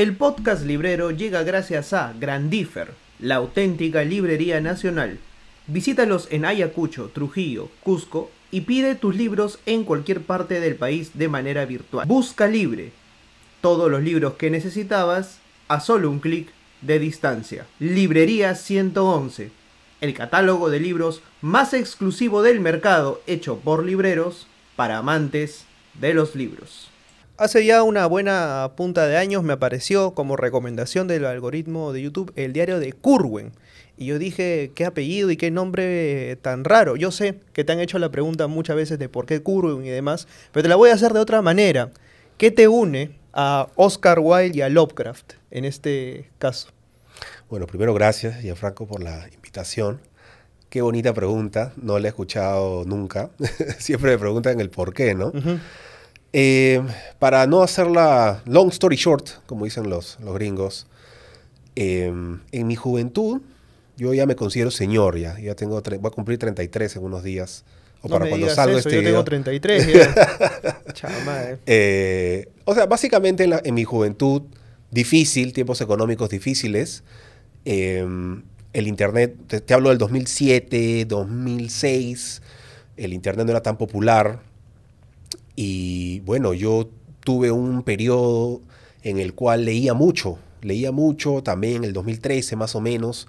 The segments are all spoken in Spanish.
El podcast librero llega gracias a Grandifer, la auténtica librería nacional. Visítalos en Ayacucho, Trujillo, Cusco y pide tus libros en cualquier parte del país de manera virtual. Busca Libre. Todos los libros que necesitabas a solo un clic de distancia. Librería 111. El catálogo de libros más exclusivo del mercado hecho por libreros para amantes de los libros. Hace ya una buena punta de años me apareció como recomendación del algoritmo de YouTube el diario de Curwen. Y yo dije, qué apellido y qué nombre eh, tan raro. Yo sé que te han hecho la pregunta muchas veces de por qué Curwen y demás, pero te la voy a hacer de otra manera. ¿Qué te une a Oscar Wilde y a Lovecraft en este caso? Bueno, primero gracias, Gianfranco, por la invitación. Qué bonita pregunta, no la he escuchado nunca. Siempre me preguntan el por qué, ¿no? Eh, para no hacer la long story short, como dicen los, los gringos, em, en mi juventud yo ya me considero señor, ya, ya tengo voy a cumplir 33 en unos días. O para cuando digas este Yo tengo 33. Eh, o sea, básicamente en, mi juventud difícil, tiempos económicos difíciles, em, el Internet, te, te, hablo del 2007, 2006, el Internet no era tan popular, y bueno, yo tuve un periodo en el cual leía mucho, leía mucho también en el 2013 más o menos.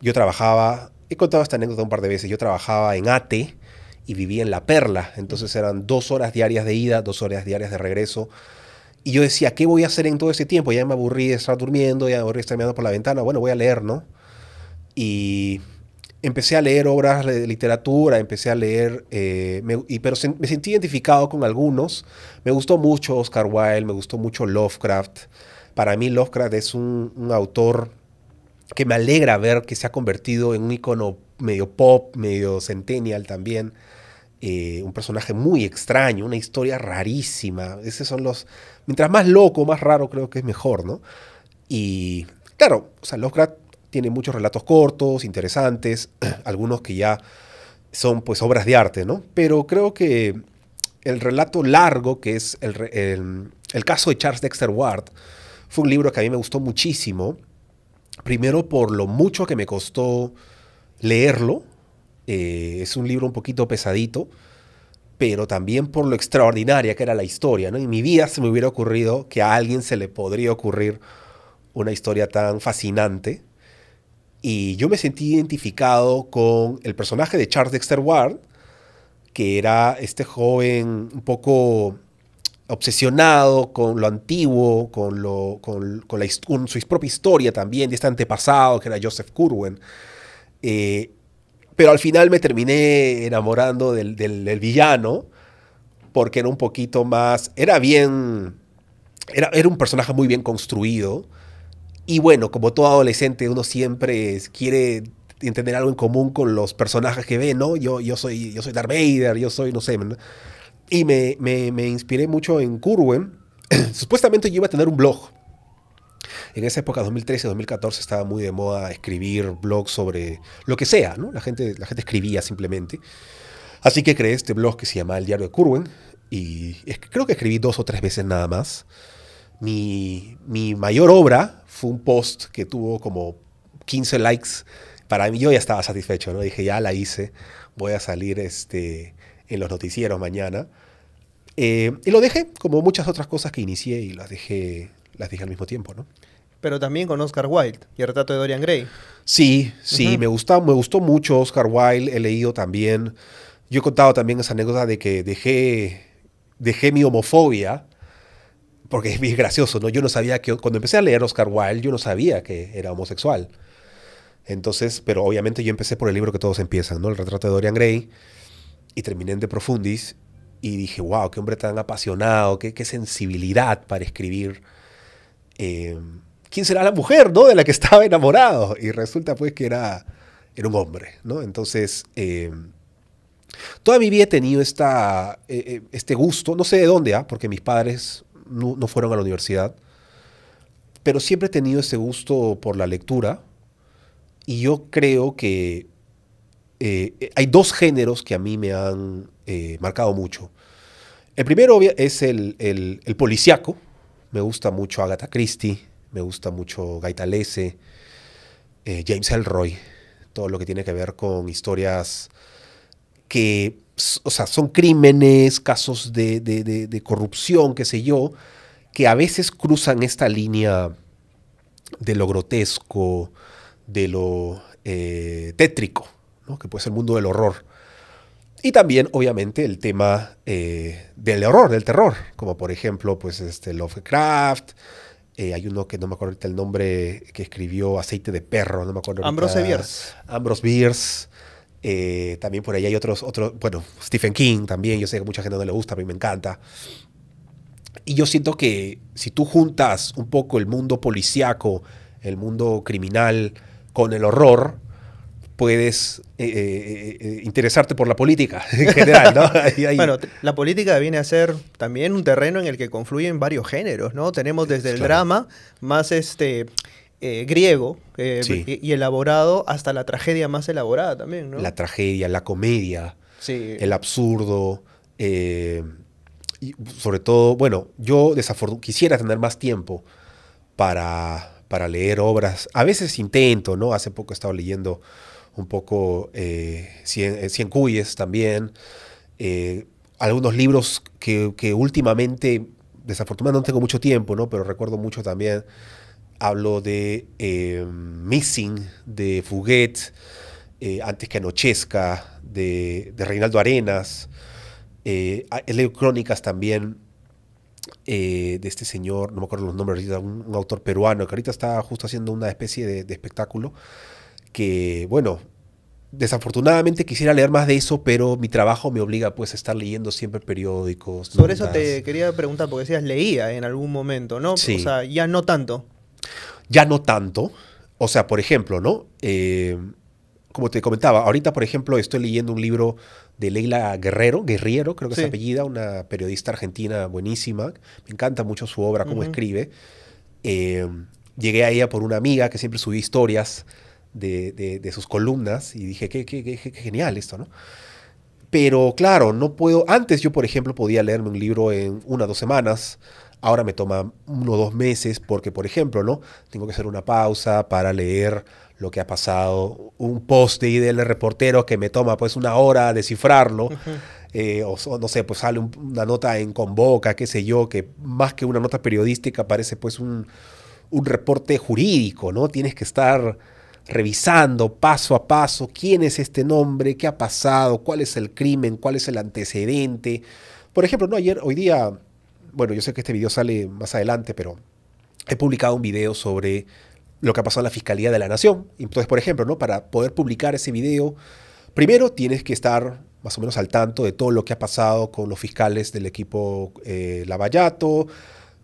Yo trabajaba, he contado esta anécdota un par de veces, yo trabajaba en ATE y vivía en La Perla, entonces eran dos horas diarias de ida, dos horas diarias de regreso. Y yo decía, ¿qué voy a hacer en todo ese tiempo? Ya me aburrí de estar durmiendo, ya me aburrí de estar mirando por la ventana, bueno, voy a leer, ¿no? Y empecé a leer obras de literatura, empecé a leer, eh, y, pero me sentí identificado con algunos. Me gustó mucho Oscar Wilde, me gustó mucho Lovecraft. Para mí Lovecraft es un, autor que me alegra ver que se ha convertido en un icono medio pop, medio centennial también. Eh, un personaje muy extraño, una historia rarísima. Esos son los. Mientras más loco, más raro, creo que es mejor, ¿no? Y claro, o sea, Lovecraft tiene muchos relatos cortos, interesantes, algunos que ya son pues obras de arte, ¿no? Pero creo que el relato largo, que es el, caso de Charles Dexter Ward, fue un libro que a mí me gustó muchísimo. Primero por lo mucho que me costó leerlo. Eh, es un libro un poquito pesadito, pero también por lo extraordinaria que era la historia. ¿no? En mi vida se me hubiera ocurrido que a alguien se le podría ocurrir una historia tan fascinante y yo me sentí identificado con el personaje de Charles Dexter Ward, que era este joven un poco obsesionado con lo antiguo, con, lo, con, su propia historia también, de este antepasado que era Joseph Curwen. Eh, pero al final me terminé enamorando del, villano, porque era un poquito más, era bien, era, era un personaje muy bien construido, y bueno, como todo adolescente, uno siempre quiere entender algo en común con los personajes que ve, ¿no? Yo, yo, soy, yo soy Darth Vader, yo soy, no sé. Y me, me, me, inspiré mucho en Curwen. Supuestamente yo iba a tener un blog. En esa época, 2013, 2014, estaba muy de moda escribir blogs sobre lo que sea, ¿no? La gente, la gente escribía simplemente. Así que creé este blog que se llama El Diario de Curwen. Y creo que escribí dos o tres veces nada más. Mi, mayor obra fue un post que tuvo como 15 likes. Para mí yo ya estaba satisfecho, ¿no? Dije, ya la hice, voy a salir este, en los noticieros mañana. Eh, y lo dejé, como muchas otras cosas que inicié y las dejé, las dejé al mismo tiempo, ¿no? Pero también con Oscar Wilde y el retrato de Dorian Gray. Sí, sí, me, gusta, me gustó mucho Oscar Wilde, he leído también. Yo he contado también esa anécdota de que dejé, dejé mi homofobia porque es gracioso, ¿no? Yo no sabía que, cuando empecé a leer Oscar Wilde, yo no sabía que era homosexual. Entonces, pero obviamente yo empecé por el libro que todos empiezan, ¿no? El retrato de Dorian Gray, y terminé en De Profundis, y dije, wow, qué hombre tan apasionado, qué, sensibilidad para escribir. Em, ¿Quién será la mujer, ¿no? De la que estaba enamorado. Y resulta pues que era, era un hombre, ¿no? Entonces... Em, Toda mi vida he tenido esta, eh, eh, este gusto, no sé de dónde, ¿ah? porque mis padres no, fueron a la universidad. Pero siempre he tenido ese gusto por la lectura y yo creo que eh, hay dos géneros que a mí me han eh, marcado mucho. El primero es el, el, policíaco. Me gusta mucho Agatha Christie, me gusta mucho Gaitalese, eh, James Elroy, todo lo que tiene que ver con historias que o sea, son crímenes, casos de, corrupción, qué sé yo, que a veces cruzan esta línea de lo grotesco, de lo eh, tétrico, que puede ser el mundo del horror. Y también, obviamente, el tema eh, del horror, del terror, como por ejemplo, pues este Lovecraft, eh, hay uno que no me acuerdo el nombre, que escribió Aceite de Perro, no me acuerdo. Ambrose Bierce. Ambrose Bierce. Eh, también por ahí hay otros, otros, bueno, Stephen King también, yo sé que mucha gente no le gusta, a mí me encanta. Y yo siento que si tú juntas un poco el mundo policíaco, el mundo criminal con el horror, puedes eh, eh, interesarte por la política en general, ¿no? Bueno, la política viene a ser también un terreno en el que confluyen varios géneros, ¿no? Tenemos desde el drama, más este eh, griego eh, y elaborado hasta la tragedia más elaborada también, La tragedia, la comedia, el absurdo. Eh, y sobre todo, bueno, yo quisiera tener más tiempo para, para leer obras. A veces intento, ¿no? Hace poco he estado leyendo un poco Cien, Cuyes también. algunos libros que, que últimamente, desafortunadamente no tengo mucho tiempo, ¿no? Pero recuerdo mucho también hablo de eh, Missing, de Fuguet, eh, Antes que Anochezca, de, Reinaldo Arenas, eh, leído crónicas también eh, de este señor, no me acuerdo los nombres, un, autor peruano que ahorita está justo haciendo una especie de, espectáculo que, bueno, desafortunadamente quisiera leer más de eso, pero mi trabajo me obliga pues a estar leyendo siempre periódicos. Sobre eso te quería preguntar, porque decías leía en algún momento, ¿no? O sea, ya no tanto ya no tanto. O sea, por ejemplo, ¿no? Eh, como te comentaba, ahorita, por ejemplo, estoy leyendo un libro de Leila Guerrero, Guerriero, creo que es apellida, una periodista argentina buenísima. Me encanta mucho su obra, cómo escribe. Em, llegué a ella por una amiga que siempre subía historias de, sus columnas y dije, qué, genial esto, ¿no? Pero claro, no puedo. Antes yo, por ejemplo, podía leerme un libro en una dos semanas Ahora me toma uno o dos meses porque, por ejemplo, ¿no? Tengo que hacer una pausa para leer lo que ha pasado, un post de IDL reportero que me toma pues una hora descifrarlo, eh, o no sé, pues sale una nota en Convoca, qué sé yo, que más que una nota periodística parece pues un, reporte jurídico, ¿no? Tienes que estar revisando paso a paso quién es este nombre, qué ha pasado, cuál es el crimen, cuál es el antecedente. Por ejemplo, ¿no? ayer, hoy día bueno, yo sé que este video sale más adelante, pero he publicado un video sobre lo que ha pasado en la Fiscalía de la Nación. Entonces, por ejemplo, ¿no? para poder publicar ese video, primero tienes que estar más o menos al tanto de todo lo que ha pasado con los fiscales del equipo eh, Lavallato.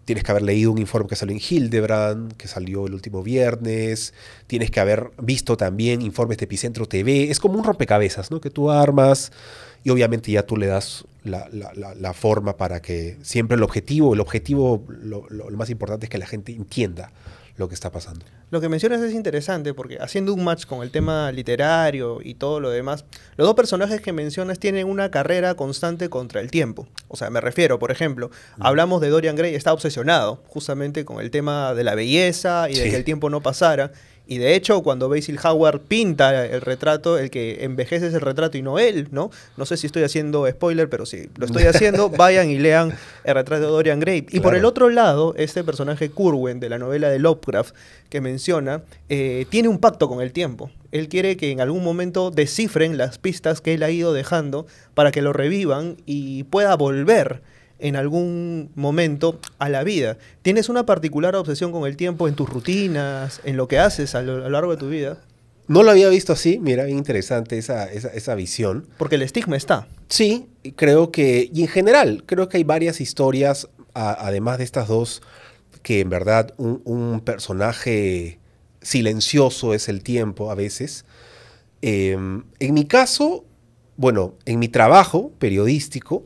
Tienes que haber leído un informe que salió en Hildebrand, que salió el último viernes. Tienes que haber visto también informes de Epicentro TV. Es como un rompecabezas, ¿no? Que tú armas y obviamente ya tú le das la, forma para que siempre el objetivo, el objetivo, lo, más importante es que la gente entienda lo que está pasando. Lo que mencionas es interesante porque haciendo un match con el tema literario y todo lo demás, los dos personajes que mencionas tienen una carrera constante contra el tiempo. O sea, me refiero, por ejemplo, hablamos de Dorian Gray, está obsesionado justamente con el tema de la belleza y de que el tiempo no pasara. Y de hecho, cuando Basil Howard pinta el retrato, el que envejece es el retrato y no él, ¿no? No sé si estoy haciendo spoiler, pero si lo estoy haciendo, vayan y lean el retrato de Dorian Gray. Y por el otro lado, este personaje Curwen de la novela de Lovecraft que menciona, eh, tiene un pacto con el tiempo. Él quiere que en algún momento descifren las pistas que él ha ido dejando para que lo revivan y pueda volver en algún momento a la vida. ¿Tienes una particular obsesión con el tiempo en tus rutinas, en lo que haces a lo, largo de tu vida? No lo había visto así, mira, bien interesante esa, visión. Porque el estigma está. Sí, creo que, y en general, creo que hay varias historias, además de estas dos, que en verdad un, personaje silencioso es el tiempo a veces. Em, en mi caso, bueno, en mi trabajo periodístico,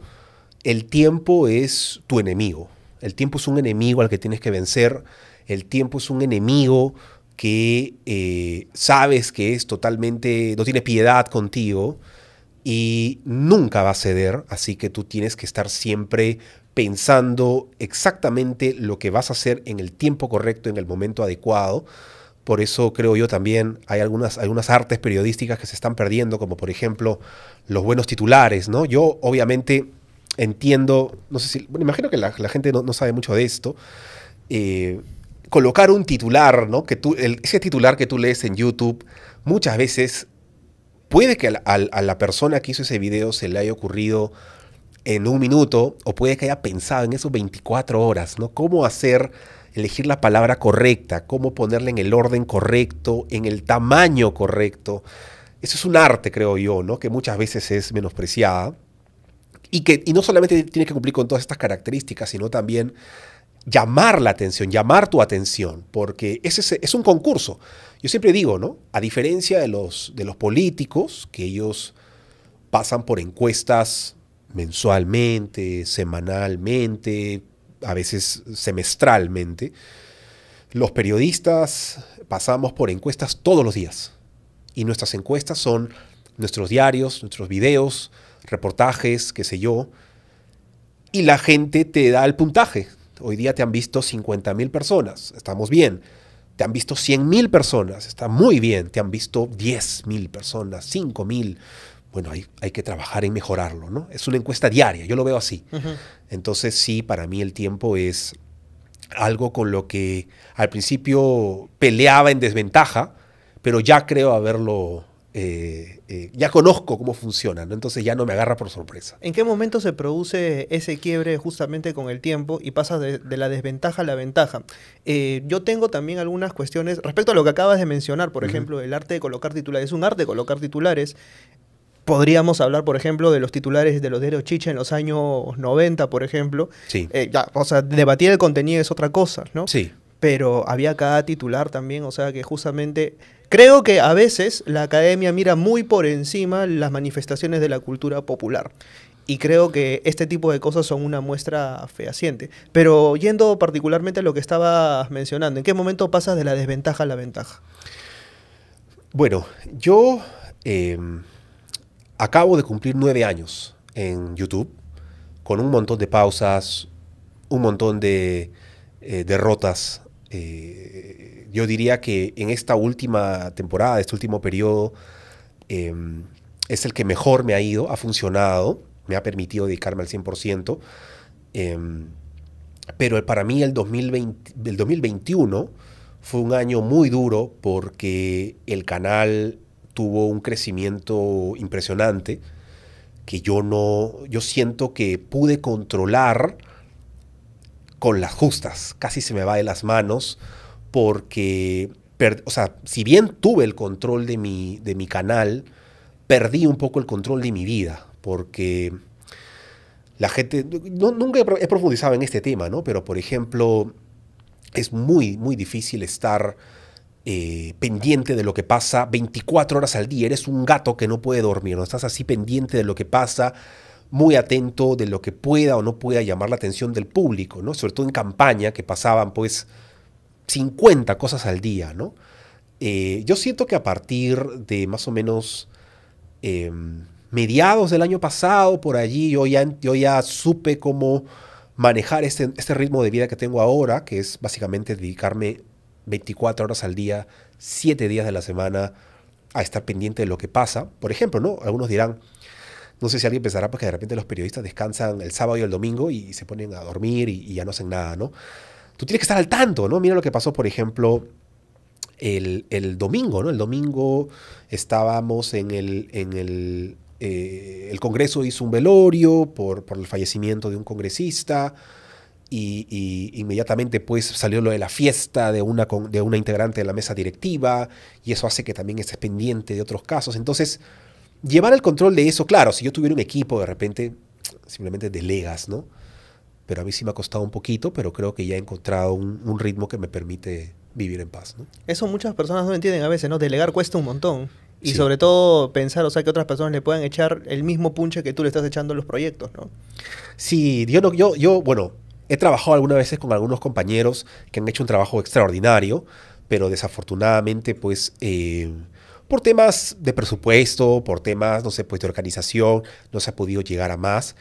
el tiempo es tu enemigo. El tiempo es un enemigo al que tienes que vencer. El tiempo es un enemigo que eh, sabes que es totalmente, no tiene piedad contigo y nunca va a ceder, así que tú tienes que estar siempre pensando exactamente lo que vas a hacer en el tiempo correcto, en el momento adecuado. Por eso creo yo también hay algunas, algunas artes periodísticas que se están perdiendo, como por ejemplo los buenos titulares, ¿no? Yo obviamente entiendo, no sé si, bueno, imagino que la, gente no, sabe mucho de esto, eh, colocar un titular, ¿no? Que tú, ese titular que tú lees en YouTube, muchas veces puede que a, la persona que hizo ese video se le haya ocurrido en un minuto o puede que haya pensado en esos 24 horas, ¿no? Cómo hacer, elegir la palabra correcta, cómo ponerla en el orden correcto, en el tamaño correcto. Eso es un arte, creo yo, ¿no? Que muchas veces es menospreciada. Y, que, no solamente tienes que cumplir con todas estas características, sino también llamar la atención, llamar tu atención, porque es, ese, es un concurso. Yo siempre digo, ¿no? A diferencia de los, de los políticos, que ellos pasan por encuestas mensualmente, semanalmente, a veces semestralmente, los periodistas pasamos por encuestas todos los días. Y nuestras encuestas son nuestros diarios, nuestros videos, reportajes, qué sé yo, y la gente te da el puntaje. Hoy día te han visto 50 mil personas, estamos bien. Te han visto 100 mil personas, está muy bien. Te han visto 10 mil personas, 5 mil. Bueno, hay, hay, que trabajar en mejorarlo, ¿no? Es una encuesta diaria, yo lo veo así. Entonces sí, para mí el tiempo es algo con lo que al principio peleaba en desventaja, pero ya creo haberlo eh, eh, ya conozco cómo funciona, entonces ya no me agarra por sorpresa. ¿En qué momento se produce ese quiebre justamente con el tiempo y pasas de, la desventaja a la ventaja? Eh, yo tengo también algunas cuestiones respecto a lo que acabas de mencionar, por ejemplo, el arte de colocar titulares. Es un arte colocar titulares. Podríamos hablar, por ejemplo, de los titulares de los diarios Chicha en los años 90, por ejemplo. Sí. o sea, debatir el contenido es otra cosa, ¿no? Sí. Pero había cada titular también, o sea, que justamente Creo que a veces la academia mira muy por encima las manifestaciones de la cultura popular. Y creo que este tipo de cosas son una muestra fehaciente. Pero yendo particularmente a lo que estabas mencionando, ¿en qué momento pasas de la desventaja a la ventaja? Bueno, yo em, acabo de cumplir nueve años en YouTube, con un montón de pausas, un montón de eh, derrotas eh, yo diría que en esta última temporada, este último periodo, em, es el que mejor me ha ido, ha funcionado, me ha permitido dedicarme al 100%. Em, pero para mí el, 2020, 2021 fue un año muy duro porque el canal tuvo un crecimiento impresionante que yo no, yo siento que pude controlar con las justas. Casi se me va de las manos porque, o sea, si bien tuve el control de mi, de mi canal, perdí un poco el control de mi vida porque la gente, nunca he profundizado en este tema, ¿no? Pero, por ejemplo, es muy, muy difícil estar eh, pendiente de lo que pasa 24 horas al día. Eres un gato que no puede dormir, ¿no? Estás así pendiente de lo que pasa muy atento de lo que pueda o no pueda llamar la atención del público, ¿no? Sobre todo en campaña, que pasaban pues 50 cosas al día, ¿no? Eh, yo siento que a partir de más o menos em, mediados del año pasado, por allí, yo ya, ya supe cómo manejar este, este ritmo de vida que tengo ahora, que es básicamente dedicarme 24 horas al día, 7 días de la semana a estar pendiente de lo que pasa. Por ejemplo, ¿no? Algunos dirán, no sé si alguien pensará porque pues, de repente los periodistas descansan el sábado y el domingo y se ponen a dormir y, ya no hacen nada, ¿no? Tú tienes que estar al tanto, ¿no? Mira lo que pasó, por ejemplo, el, domingo, ¿no? El domingo estábamos en el, en el, eh, el Congreso hizo un velorio por, por el fallecimiento de un congresista. Y, inmediatamente pues salió lo de la fiesta de una, de una integrante de la mesa directiva y eso hace que también estés pendiente de otros casos. Entonces, llevar el control de eso, claro, si yo tuviera un equipo de repente, simplemente delegas, ¿no? Pero a mí sí me ha costado un poquito, pero creo que ya he encontrado un, ritmo que me permite vivir en paz. ¿no? Eso muchas personas no entienden a veces, ¿no? Delegar cuesta un montón. Y sobre todo pensar, o sea, que otras personas le puedan echar el mismo punche que tú le estás echando a los proyectos, ¿no? Sí, yo, no, yo, yo, bueno, he trabajado algunas veces con algunos compañeros que han hecho un trabajo extraordinario, pero desafortunadamente, pues, eh, por temas de presupuesto, por temas, no sé, pues de organización, no se ha podido llegar a más.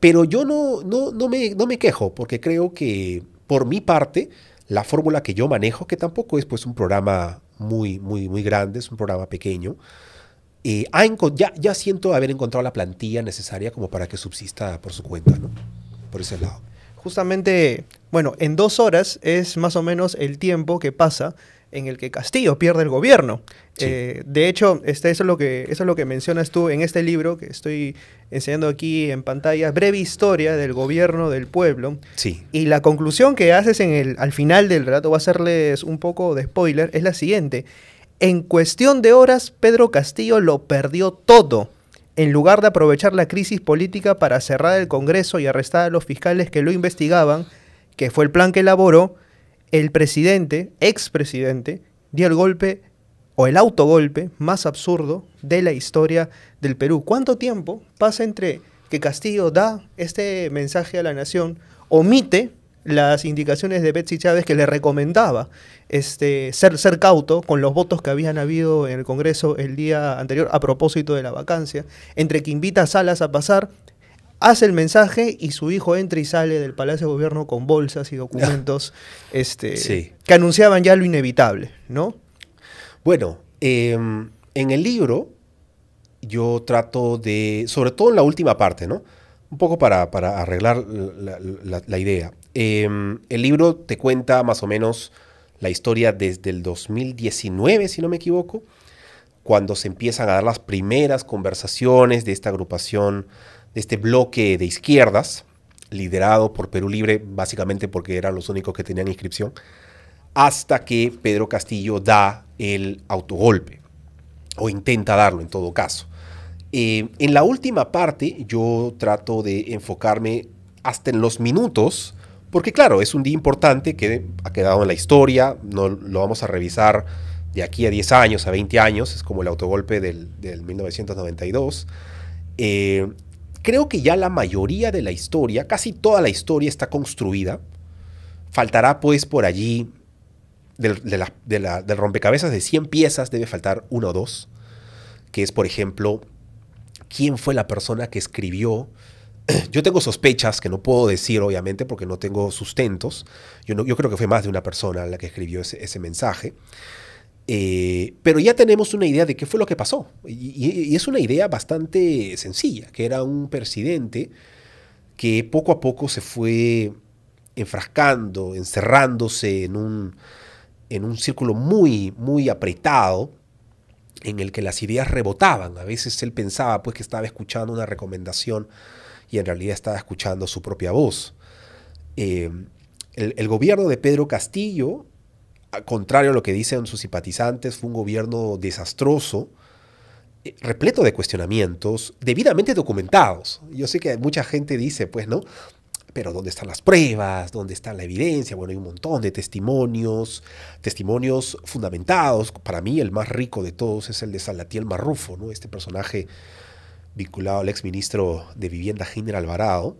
Pero yo no, no, no, me, no me quejo, porque creo que por mi parte, la fórmula que yo manejo, que tampoco es pues un programa muy, muy, muy grande, es un programa pequeño, eh, ya, ya siento haber encontrado la plantilla necesaria como para que subsista por su cuenta, ¿no? Por ese lado. Justamente, bueno, en dos horas es más o menos el tiempo que pasa en el que Castillo pierde el gobierno. Eh, de hecho, este, eso, es lo que, mencionas tú en este libro que estoy enseñando aquí en pantalla, Breve Historia del Gobierno del Pueblo. Sí. Y la conclusión que haces en el, al final del relato, voy a hacerles un poco de spoiler, es la siguiente. En cuestión de horas, Pedro Castillo lo perdió todo. En lugar de aprovechar la crisis política para cerrar el Congreso y arrestar a los fiscales que lo investigaban, que fue el plan que elaboró, el presidente, expresidente, dio el golpe o el autogolpe más absurdo de la historia del Perú. ¿Cuánto tiempo pasa entre que Castillo da este mensaje a la nación, omite las indicaciones de Betsy Chávez que le recomendaba este, ser, ser cauto con los votos que habían habido en el Congreso el día anterior a propósito de la vacancia, entre que invita a Salas a pasar hace el mensaje y su hijo entra y sale del Palacio de Gobierno con bolsas y documentos este, que anunciaban ya lo inevitable, ¿no? Bueno, em, en el libro yo trato de, sobre todo en la última parte, ¿no? Un poco para, para arreglar la, idea. Em, el libro te cuenta más o menos la historia desde el 2019, si no me equivoco, cuando se empiezan a dar las primeras conversaciones de esta agrupación de este bloque de izquierdas, liderado por Perú Libre, básicamente porque eran los únicos que tenían inscripción, hasta que Pedro Castillo da el autogolpe, o intenta darlo en todo caso. Eh, en la última parte yo trato de enfocarme hasta en los minutos, porque claro, es un día importante que ha quedado en la historia, no, lo vamos a revisar de aquí a 10 años, a 20 años, es como el autogolpe del, del 1992. Eh, creo que ya la mayoría de la historia, casi toda la historia está construida. Faltará pues por allí del, rompecabezas de 100 piezas, debe faltar uno o dos, que es por ejemplo, ¿quién fue la persona que escribió? Yo tengo sospechas que no puedo decir, obviamente, porque no tengo sustentos. Yo, creo que fue más de una persona la que escribió ese mensaje. Eh, pero ya tenemos una idea de qué fue lo que pasó. Y, es una idea bastante sencilla, que era un presidente que poco a poco se fue enfrascando, encerrándose en un, en un círculo muy, muy apretado en el que las ideas rebotaban. A veces él pensaba pues que estaba escuchando una recomendación y en realidad estaba escuchando su propia voz. Eh, el gobierno de Pedro Castillo contrario a lo que dicen sus simpatizantes, fue un gobierno desastroso, eh, repleto de cuestionamientos, debidamente documentados. Yo sé que mucha gente dice, pues, ¿no? Pero ¿dónde están las pruebas? ¿Dónde está la evidencia? Bueno, hay un montón de testimonios, testimonios fundamentados. Para mí el más rico de todos es el de Salatiel Marrufo, ¿no? este personaje vinculado al exministro de Vivienda General Alvarado.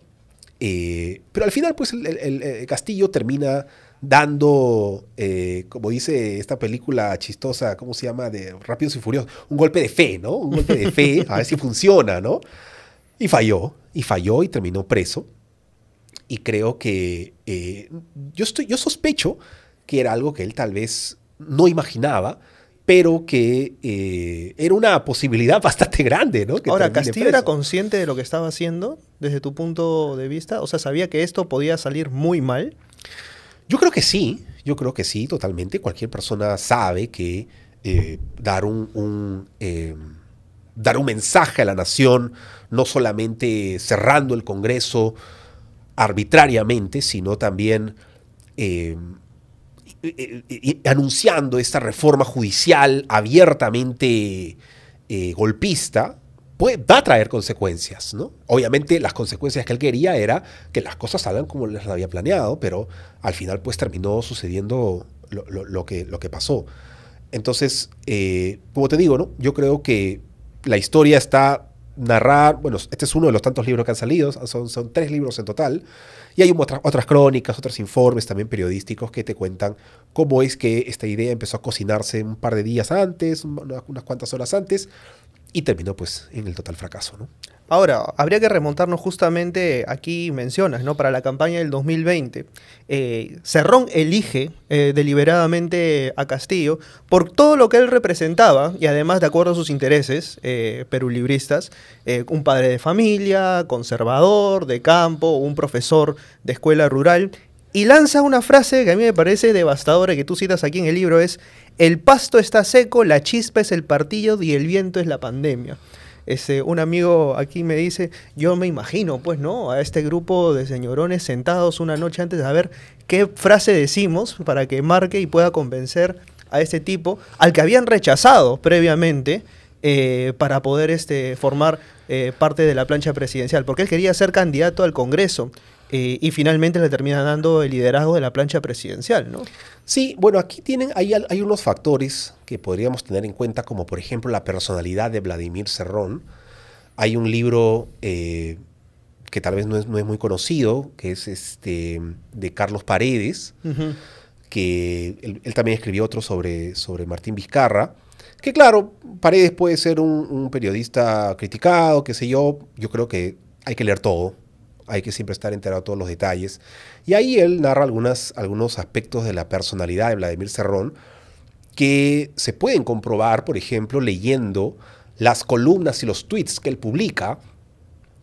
Eh, pero al final, pues, el eh, Castillo termina dando, eh, como dice esta película chistosa, ¿cómo se llama? De Rápidos y Furiosos, un golpe de fe, ¿no? Un golpe de fe, a ver si funciona, ¿no? Y falló, y falló y terminó preso. Y creo que eh, yo, estoy, yo sospecho que era algo que él tal vez no imaginaba, pero que eh, era una posibilidad bastante grande, ¿no? Que Ahora, Castillo era consciente de lo que estaba haciendo desde tu punto de vista, o sea, sabía que esto podía salir muy mal. Yo creo que sí, yo creo que sí, totalmente. Cualquier persona sabe que eh, dar un, eh, dar un mensaje a la nación, no solamente cerrando el Congreso arbitrariamente, sino también eh, anunciando esta reforma judicial abiertamente golpista, pues, va a traer consecuencias, ¿no? Obviamente las consecuencias que él quería era que las cosas salgan como les había planeado, pero al final pues terminó sucediendo lo, que, lo que pasó. Entonces, eh, como te digo, ¿no? Yo creo que la historia está narrar, bueno, este es uno de los tantos libros que han salido, son, son tres libros en total, y hay otras crónicas, otros informes también periodísticos que te cuentan cómo es que esta idea empezó a cocinarse un par de días antes, unas cuantas horas antes, y terminó pues en el total fracaso. ¿no? Ahora, habría que remontarnos justamente, aquí mencionas, ¿no? Para la campaña del 2020, eh, Cerrón elige eh, deliberadamente a Castillo por todo lo que él representaba y además de acuerdo a sus intereses eh, perulibristas, un padre de familia, conservador, de campo, un profesor de escuela rural, y lanza una frase que a mí me parece devastadora que tú citas aquí en el libro, es, el pasto está seco, la chispa es el partido y el viento es la pandemia. Ese un amigo aquí me dice, yo me imagino, pues, ¿no? A este grupo de señorones sentados una noche antes a ver qué frase decimos para que marque y pueda convencer a este tipo, al que habían rechazado previamente, eh, para poder este, formar eh, parte de la plancha presidencial, porque él quería ser candidato al Congreso eh, y finalmente le termina dando el liderazgo de la plancha presidencial, ¿no? Sí, bueno, aquí tienen, hay, hay unos factores que podríamos tener en cuenta, como por ejemplo la personalidad de Vladimir Cerrón. Hay un libro eh, que tal vez no es, muy conocido, que es este de Carlos Paredes, que él, también escribió otro sobre, sobre Martín Vizcarra. Que claro, Paredes puede ser un, un periodista criticado, qué sé yo. Yo creo que hay que leer todo hay que siempre estar enterado de todos los detalles. Y ahí él narra algunos aspectos de la personalidad de Vladimir Cerrón que se pueden comprobar, por ejemplo, leyendo las columnas y los tweets que él publica,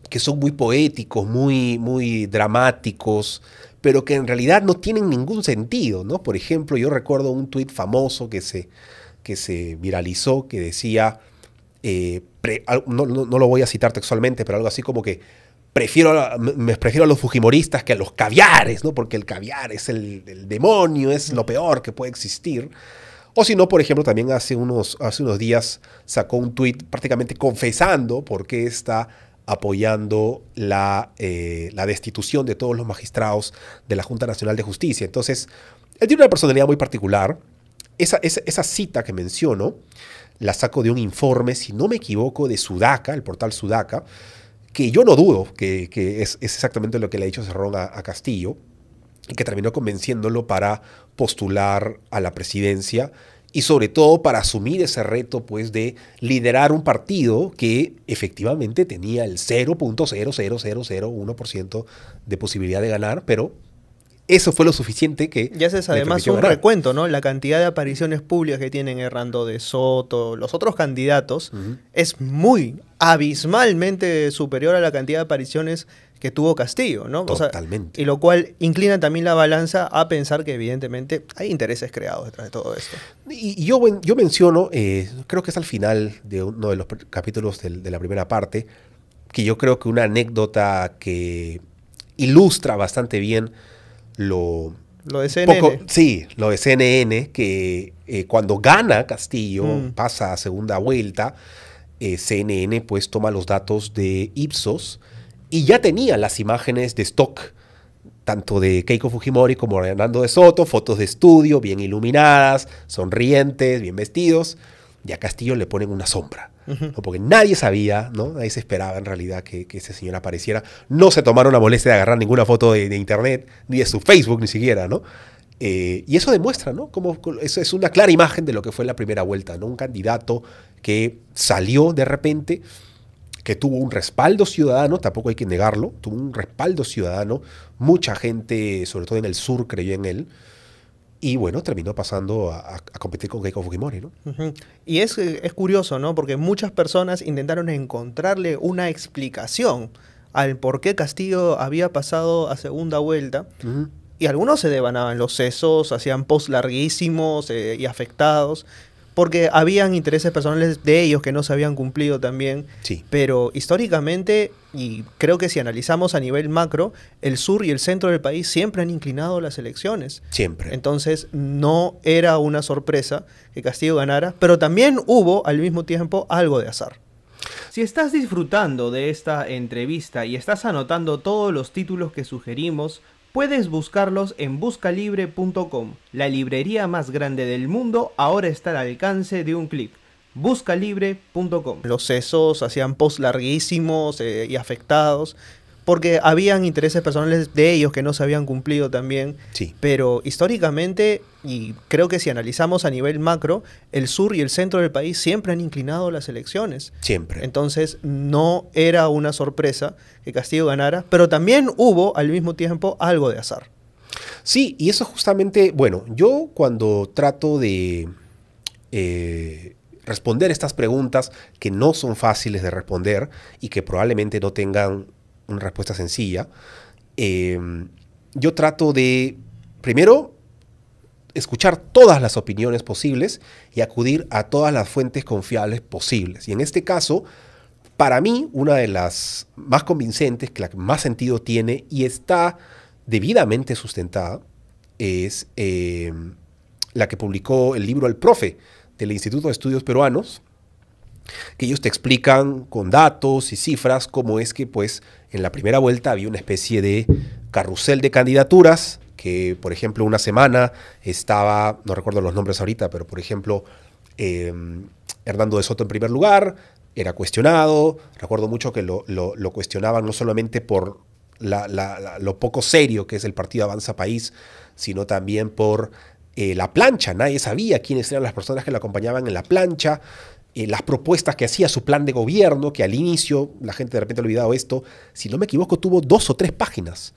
que son muy poéticos, muy, muy dramáticos, pero que en realidad no tienen ningún sentido, ¿no? Por ejemplo, yo recuerdo un tweet famoso que se, que se viralizó que decía, eh, no, lo voy a citar textualmente, pero algo así como que prefiero a, me prefiero a los fujimoristas que a los caviares, ¿no? Porque el caviar es el, demonio, es lo peor que puede existir. O si no, por ejemplo, también hace unos, hace unos días sacó un tuit prácticamente confesando por qué está apoyando la, eh, destitución de todos los magistrados de la Junta Nacional de Justicia. Entonces, él tiene una personalidad muy particular. esa, esa cita que menciono la saco de un informe, si no me equivoco, de Sudaca, el portal Sudaca, que yo no dudo que, es, exactamente lo que le ha dicho Cerrón a, Castillo, y que terminó convenciéndolo para postular a la presidencia y sobre todo para asumir ese reto pues de liderar un partido que efectivamente tenía el 0.00001% de posibilidad de ganar, pero eso fue lo suficiente que... Ya es además un recuento, ¿no? La cantidad de apariciones públicas que tienen Errando de Soto, los otros candidatos, es muy abismalmente superior a la cantidad de apariciones que tuvo Castillo, ¿no? Totalmente. y lo cual inclina también la balanza a pensar que evidentemente hay intereses creados detrás de todo esto. Y, yo, yo menciono, eh, creo que es al final de uno de los capítulos de la primera parte, que yo creo que una anécdota que ilustra bastante bien lo... de CNN. sí, lo de CNN, que eh, cuando gana Castillo, mm. pasa a segunda vuelta, eh, CNN pues toma los datos de Ipsos y ya tenía las imágenes de stock, tanto de Keiko Fujimori como de Hernando de Soto, fotos de estudio bien iluminadas, sonrientes, bien vestidos y a Castillo le ponen una sombra, porque nadie sabía, ¿no? nadie se esperaba en realidad que, ese señor apareciera. No se tomaron la molestia de agarrar ninguna foto de, internet, ni de su Facebook ni siquiera, ¿no? Eh, y eso demuestra, ¿no? Como, es una clara imagen de lo que fue la primera vuelta, Un candidato que salió de repente, que tuvo un respaldo ciudadano, tampoco hay que negarlo, tuvo un respaldo ciudadano, mucha gente, sobre todo en el sur, creyó en él. Y bueno, terminó pasando a, competir con Keiko Fujimori, ¿no? Y es, curioso, ¿no? Porque muchas personas intentaron encontrarle una explicación al por qué Castillo había pasado a segunda vuelta. Y algunos se devanaban los sesos, hacían posts larguísimos eh, y afectados porque habían intereses personales de ellos que no se habían cumplido también. Pero históricamente, y creo que si analizamos a nivel macro, el sur y el centro del país siempre han inclinado las elecciones. Siempre. Entonces, no era una sorpresa que Castillo ganara, pero también hubo al mismo tiempo algo de azar. Si estás disfrutando de esta entrevista y estás anotando todos los títulos que sugerimos Puedes buscarlos en buscalibre.com. La librería más grande del mundo ahora está al alcance de un clic. Buscalibre.com. Los sesos hacían post larguísimos eh, y afectados porque habían intereses personales de ellos que no se habían cumplido también. Sí. Pero históricamente, y creo que si analizamos a nivel macro, el sur y el centro del país siempre han inclinado las elecciones. Siempre. Entonces, no era una sorpresa que Castillo ganara, pero también hubo al mismo tiempo algo de azar. Sí, y eso justamente, bueno, yo cuando trato de eh, responder estas preguntas que no son fáciles de responder y que probablemente no tengan una respuesta sencilla. Em, yo trato de, primero, escuchar todas las opiniones posibles y acudir a todas las fuentes confiables posibles. Y en este caso, para mí, una de las más convincentes, que la que más sentido tiene y está debidamente sustentada, es em, la que publicó el libro El Profe del Instituto de Estudios Peruanos, que ellos te explican con datos y cifras cómo es que pues en la primera vuelta había una especie de carrusel de candidaturas que por ejemplo una semana estaba, no recuerdo los nombres ahorita, pero por ejemplo em, Hernando de Soto en primer lugar, era cuestionado, recuerdo mucho que lo, cuestionaban no solamente por lo poco serio que es el partido Avanza País, sino también por eh, la plancha. Nadie sabía quiénes eran las personas que lo acompañaban en la plancha. Eh, las propuestas que hacía, su plan de gobierno, que al inicio, la gente de repente ha olvidado esto, si no me equivoco, tuvo dos o tres páginas.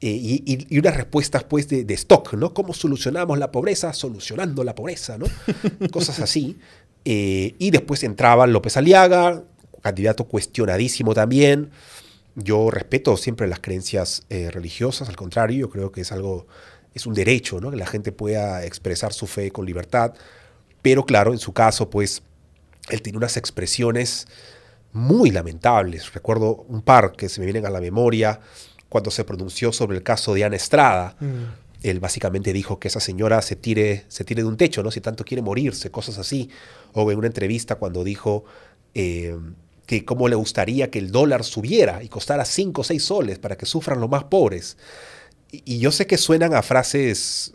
Eh, y, unas respuestas pues de, stock, ¿no? ¿Cómo solucionamos la pobreza? Solucionando la pobreza, ¿no? Cosas así. Eh, y después entraba López Aliaga, candidato cuestionadísimo también. Yo respeto siempre las creencias religiosas, al contrario, yo creo que es algo, es un derecho, ¿no? Que la gente pueda expresar su fe con libertad. Pero claro, en su caso, pues él tiene unas expresiones muy lamentables. Recuerdo un par que se me vienen a la memoria cuando se pronunció sobre el caso de Ana Estrada. Mm. Él básicamente dijo que esa señora se tire, se tire de un techo, ¿no? Si tanto quiere morirse, cosas así. O en una entrevista cuando dijo eh, que cómo le gustaría que el dólar subiera y costara cinco o seis soles para que sufran los más pobres. y yo sé que suenan a frases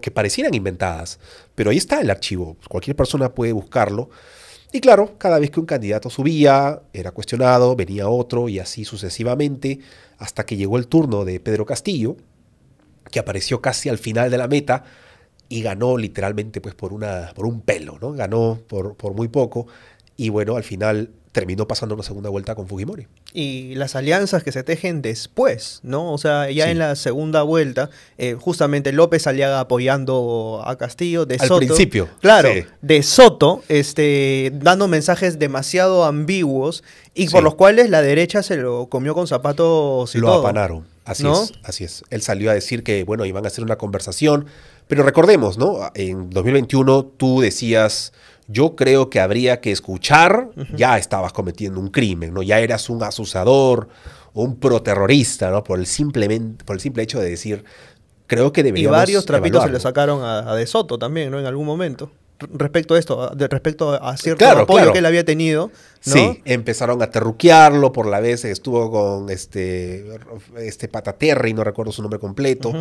que parecieran inventadas, pero ahí está el archivo. Cualquier persona puede buscarlo. Y claro, cada vez que un candidato subía, era cuestionado, venía otro y así sucesivamente, hasta que llegó el turno de Pedro Castillo, que apareció casi al final de la meta y ganó literalmente pues por, una, por un pelo, ¿no? Ganó por, por muy poco y bueno, al final terminó pasando una segunda vuelta con Fujimori. Y las alianzas que se tejen después, ¿no? O sea, ya en la segunda vuelta, eh, justamente López salía apoyando a Castillo, de Al principio. Claro, de Soto, este, dando mensajes demasiado ambiguos y por los cuales la derecha se lo comió con zapatos y lo apanaron. Así es, así es. Él salió a decir que, bueno, iban a hacer una conversación, pero recordemos, ¿no? En 2021 tú decías yo creo que habría que escuchar, ya estabas cometiendo un crimen, ¿no? Ya eras un asusador, un proterrorista, ¿no? Por el, simplemente, por el simple hecho de decir, creo que deberíamos Y varios trapitos se le sacaron a, De Soto también, ¿no? En algún momento. Respecto a esto, de, respecto a cierto apoyo que él había tenido. ¿no? Sí, empezaron a terruquearlo por la vez, estuvo con este, este y no recuerdo su nombre completo.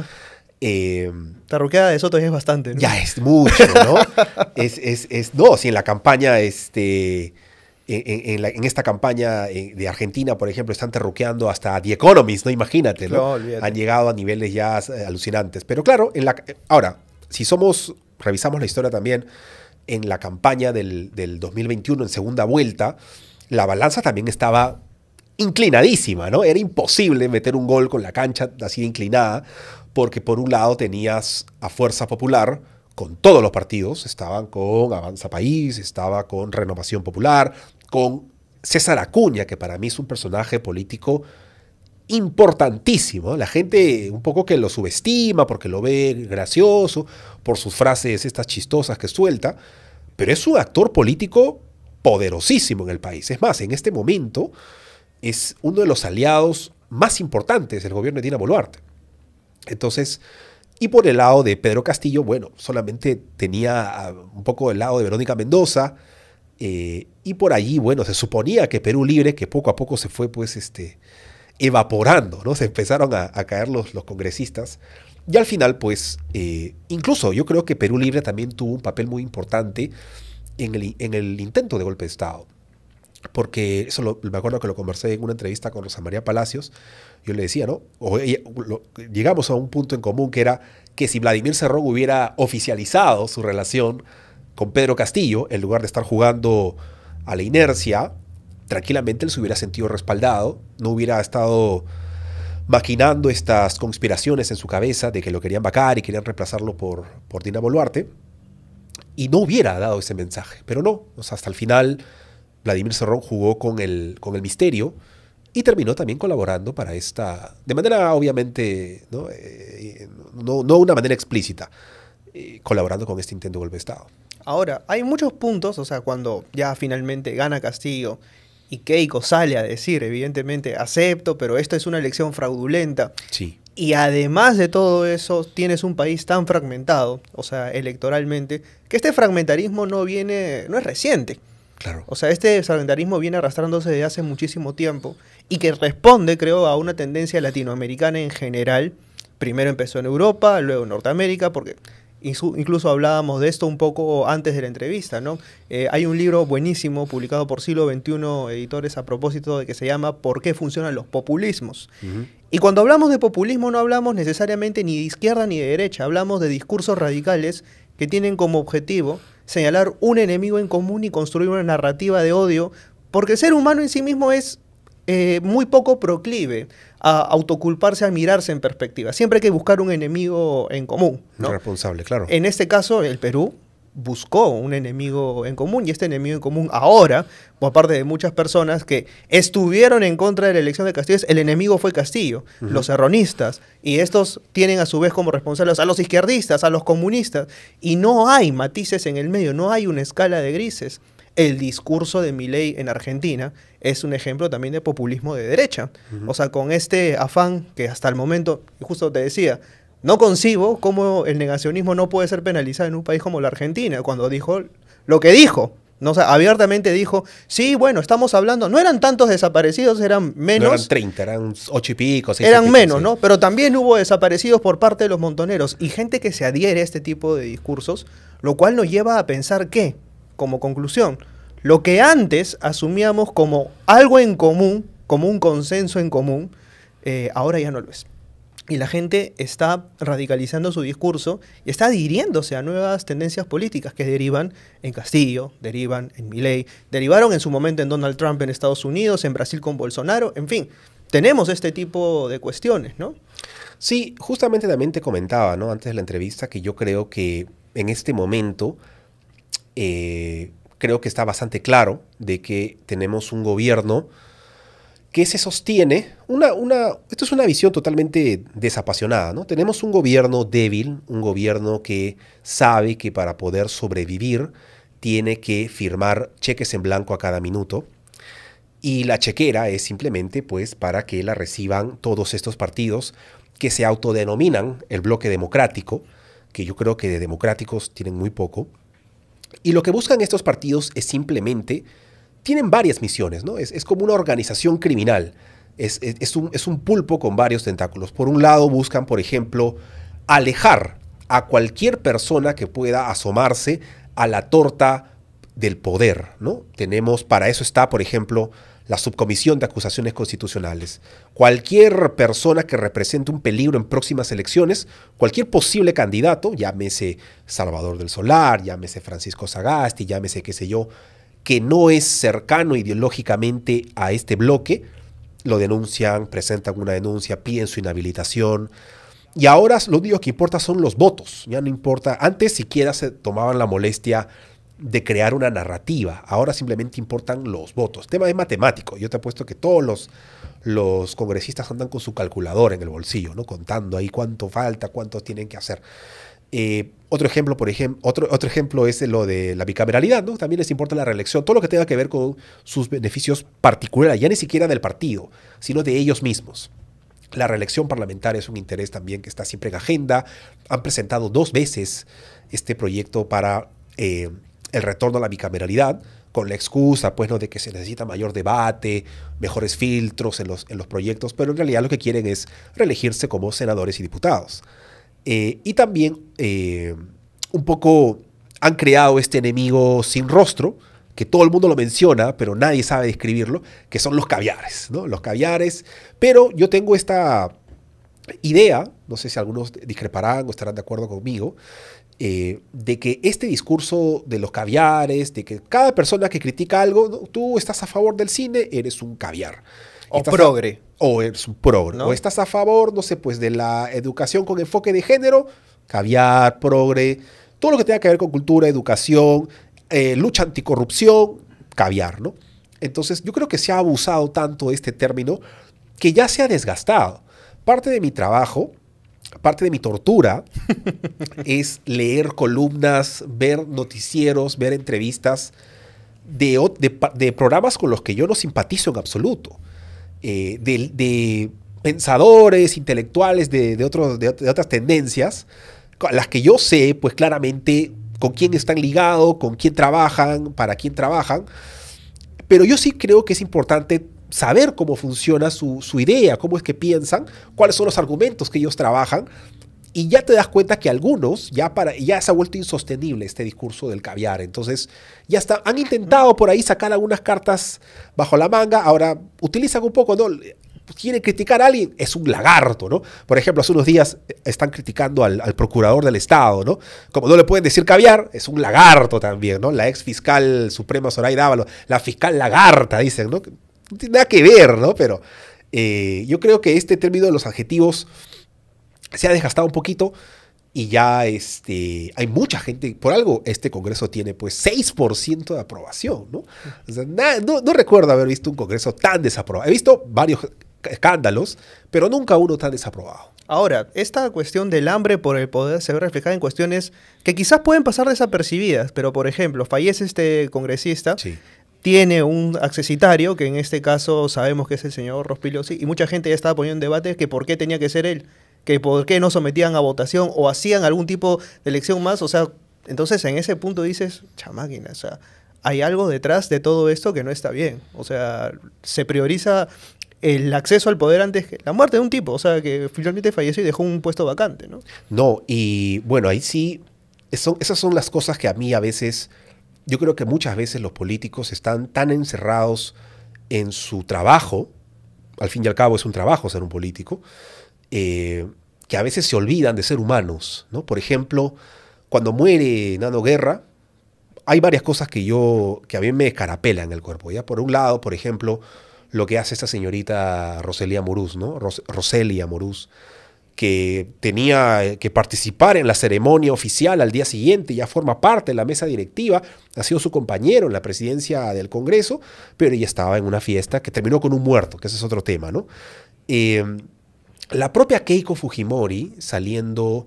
Eh, la de Soto es bastante. ¿no? Ya es mucho, ¿no? es, es, es, no, si en la campaña, este, en, esta campaña eh, de Argentina, por ejemplo, están terruqueando hasta The Economist, ¿no? Imagínate, ¿no? Han llegado a niveles ya eh, alucinantes. Pero claro, ahora, si somos, revisamos la historia también, en la campaña del, 2021, en segunda vuelta, la balanza también estaba inclinadísima, ¿no? Era imposible meter un gol con la cancha así inclinada porque por un lado tenías a Fuerza Popular, con todos los partidos, estaban con Avanza País, estaba con Renovación Popular, con César Acuña, que para mí es un personaje político importantísimo. La gente un poco que lo subestima porque lo ve gracioso, por sus frases estas chistosas que suelta, pero es un actor político poderosísimo en el país. Es más, en este momento es uno de los aliados más importantes del gobierno de Dina Boluarte. Entonces, y por el lado de Pedro Castillo, bueno, solamente tenía ah, un poco el lado de Verónica Mendoza. Eh, y por allí, bueno, se suponía que Perú Libre, que poco a poco se fue pues este, evaporando, ¿no? Se empezaron a, caer los, congresistas. Y al final, pues, eh, incluso yo creo que Perú Libre también tuvo un papel muy importante en el intento de golpe de Estado porque eso me acuerdo que lo conversé en una entrevista con Rosa María Palacios, yo le decía, ¿no? llegamos a un punto en común que era que si Vladimir Cerrón hubiera oficializado su relación con Pedro Castillo, en lugar de estar jugando a la inercia, tranquilamente él se hubiera sentido respaldado, no hubiera estado maquinando estas conspiraciones en su cabeza de que lo querían vacar y querían reemplazarlo por, por Dina Boluarte, y no hubiera dado ese mensaje, pero no, hasta el final Vladimir Serrón jugó con el, con el misterio y terminó también colaborando para esta, de manera obviamente, no, eh, una manera explícita, eh, colaborando con este intento de golpe de Estado. Ahora, hay muchos puntos, o sea, cuando ya finalmente gana Castillo y Keiko sale a decir, evidentemente, acepto, pero esta es una elección fraudulenta. Sí. Y además de todo eso, tienes un país tan fragmentado, o sea, electoralmente, que este fragmentarismo no viene, no es reciente. Claro. O sea, este sedentarismo viene arrastrándose desde hace muchísimo tiempo y que responde, creo, a una tendencia latinoamericana en general. Primero empezó en Europa, luego en Norteamérica, porque incluso hablábamos de esto un poco antes de la entrevista, ¿no? Eh, hay un libro buenísimo publicado por Siglo XXI Editores a propósito de que se llama ¿Por qué funcionan los populismos? Y cuando hablamos de populismo no hablamos necesariamente ni de izquierda ni de derecha, hablamos de discursos radicales que tienen como objetivo señalar un enemigo en común y construir una narrativa de odio, porque el ser humano en sí mismo es eh, muy poco proclive a autoculparse, a mirarse en perspectiva. Siempre hay que buscar un enemigo en común. ¿no? Responsable, claro. En este caso, el Perú buscó un enemigo en común y este enemigo en común ahora, por parte de muchas personas que estuvieron en contra de la elección de Castillo, el enemigo fue Castillo, los erronistas, y estos tienen a su vez como responsables a los izquierdistas, a los comunistas, y no hay matices en el medio, no hay una escala de grises. El discurso de Milei en Argentina es un ejemplo también de populismo de derecha. O sea, con este afán que hasta el momento, justo te decía, no concibo cómo el negacionismo no puede ser penalizado en un país como la Argentina, cuando dijo lo que dijo. No, abiertamente dijo, sí, bueno, estamos hablando, no eran tantos desaparecidos, eran menos. No eran 30, eran 8 y pico. eran menos, ¿no? Pero también hubo desaparecidos por parte de los montoneros y gente que se adhiere a este tipo de discursos, lo cual nos lleva a pensar que, como conclusión, lo que antes asumíamos como algo en común, como un consenso en común, eh, ahora ya no lo es y la gente está radicalizando su discurso y está adhiriéndose a nuevas tendencias políticas que derivan en Castillo, derivan en Milei, derivaron en su momento en Donald Trump en Estados Unidos, en Brasil con Bolsonaro, en fin, tenemos este tipo de cuestiones, ¿no? Sí, justamente también te comentaba, ¿no? Antes de la entrevista, que yo creo que en este momento eh, creo que está bastante claro de que tenemos un gobierno que se sostiene, una, una, esto es una visión totalmente desapasionada, ¿no? Tenemos un gobierno débil, un gobierno que sabe que para poder sobrevivir tiene que firmar cheques en blanco a cada minuto y la chequera es simplemente pues para que la reciban todos estos partidos que se autodenominan el bloque democrático, que yo creo que de democráticos tienen muy poco, y lo que buscan estos partidos es simplemente tienen varias misiones, ¿no? Es, como una organización criminal. Es, es, un, es un pulpo con varios tentáculos. Por un lado buscan, por ejemplo, alejar a cualquier persona que pueda asomarse a la torta del poder, ¿no? Tenemos, para eso está, por ejemplo, la subcomisión de acusaciones constitucionales. Cualquier persona que represente un peligro en próximas elecciones, cualquier posible candidato, llámese Salvador del Solar, llámese Francisco Sagasti, llámese qué sé yo, que no es cercano ideológicamente a este bloque, lo denuncian, presentan una denuncia, piden su inhabilitación. Y ahora lo único que importa son los votos, ya no importa. Antes siquiera se tomaban la molestia de crear una narrativa, ahora simplemente importan los votos. tema es matemático, yo te apuesto que todos los, los congresistas andan con su calculador en el bolsillo, ¿no? contando ahí cuánto falta, cuántos tienen que hacer. Eh, otro ejemplo, por ejemplo, otro, ejemplo es lo de la bicameralidad, ¿no? También les importa la reelección, todo lo que tenga que ver con sus beneficios particulares, ya ni siquiera del partido, sino de ellos mismos. La reelección parlamentaria es un interés también que está siempre en agenda. Han presentado dos veces este proyecto para eh, el retorno a la bicameralidad, con la excusa, pues, de que se necesita mayor debate, mejores filtros los, en los proyectos, pero en realidad lo que quieren es reelegirse como senadores y diputados. Eh, y también eh, un poco han creado este enemigo sin rostro, que todo el mundo lo menciona, pero nadie sabe describirlo, que son los caviares, ¿no? Los Pero yo tengo esta idea, no sé si algunos discreparán o estarán de acuerdo conmigo, eh, de que este discurso de los caviares, de que cada persona que critica algo, tú estás a favor del cine, eres un caviar. O progre o es un progre. O estás a favor, no sé, pues de la educación con enfoque de género, caviar, progre, todo lo que tenga que ver con cultura, educación, eh, lucha anticorrupción, caviar, ¿no? Entonces yo creo que se ha abusado tanto de este término que ya se ha desgastado. Parte de mi trabajo, parte de mi tortura, es leer columnas, ver noticieros, ver entrevistas de, de programas con los que yo no simpatizo en absoluto eh, de, pensadores, intelectuales de, otros, de, otras tendencias, las que yo sé, pues claramente con quién están ligados, con quién trabajan, para quién trabajan. Pero yo sí creo que es importante saber cómo funciona su, su, idea, cómo es que piensan, cuáles son los argumentos que ellos trabajan y ya te das cuenta que algunos, ya, para, ya se ha vuelto insostenible este discurso del caviar. Entonces, ya está, han intentado por ahí sacar algunas cartas bajo la manga. Ahora, utilizan un poco, ¿no? quieren criticar a alguien, es un lagarto, ¿no? Por ejemplo, hace unos días eh, están criticando al, procurador del Estado, ¿no? Como no le pueden decir caviar, es un lagarto también, ¿no? La ex fiscal suprema Zoraida Dávalo, la fiscal lagarta, dicen, ¿no? No tiene nada que ver, ¿no? Pero eh, yo creo que este término de los adjetivos se ha desgastado un poquito y ya este, hay mucha gente, por algo este Congreso tiene pues 6% de aprobación, ¿no? no, recuerdo haber visto un Congreso tan desaprobado. He visto varios escándalos, pero nunca uno tan desaprobado. Ahora, esta cuestión del hambre por el poder se ve reflejada en cuestiones que quizás pueden pasar desapercibidas, pero por ejemplo, fallece este congresista, tiene un accesitario, que en este caso sabemos que es el señor Rospillo, y mucha gente ya estaba poniendo en debate que por qué tenía que ser él que por qué no sometían a votación o hacían algún tipo de elección más. O sea, entonces en ese punto dices, chamáquina, o sea, hay algo detrás de todo esto que no está bien. O sea, se prioriza el acceso al poder antes que la muerte de un tipo, o sea, que finalmente falleció y dejó un puesto vacante, ¿no? No, y bueno, ahí sí, esas son las cosas que a mí a veces, yo creo que muchas veces los políticos están tan encerrados en su trabajo, al fin y al cabo es un trabajo ser un político, eh, que a veces se olvidan de ser humanos. ¿no? Por ejemplo, cuando muere Nano Guerra, hay varias cosas que yo que a mí me en el cuerpo. ¿ya? Por un lado, por ejemplo, lo que hace esta señorita Roselia Morús, ¿no? Roselia que tenía que participar en la ceremonia oficial al día siguiente, ya forma parte de la mesa directiva, ha sido su compañero en la presidencia del Congreso, pero ella estaba en una fiesta que terminó con un muerto, que ese es otro tema, ¿no? Eh, la propia Keiko Fujimori saliendo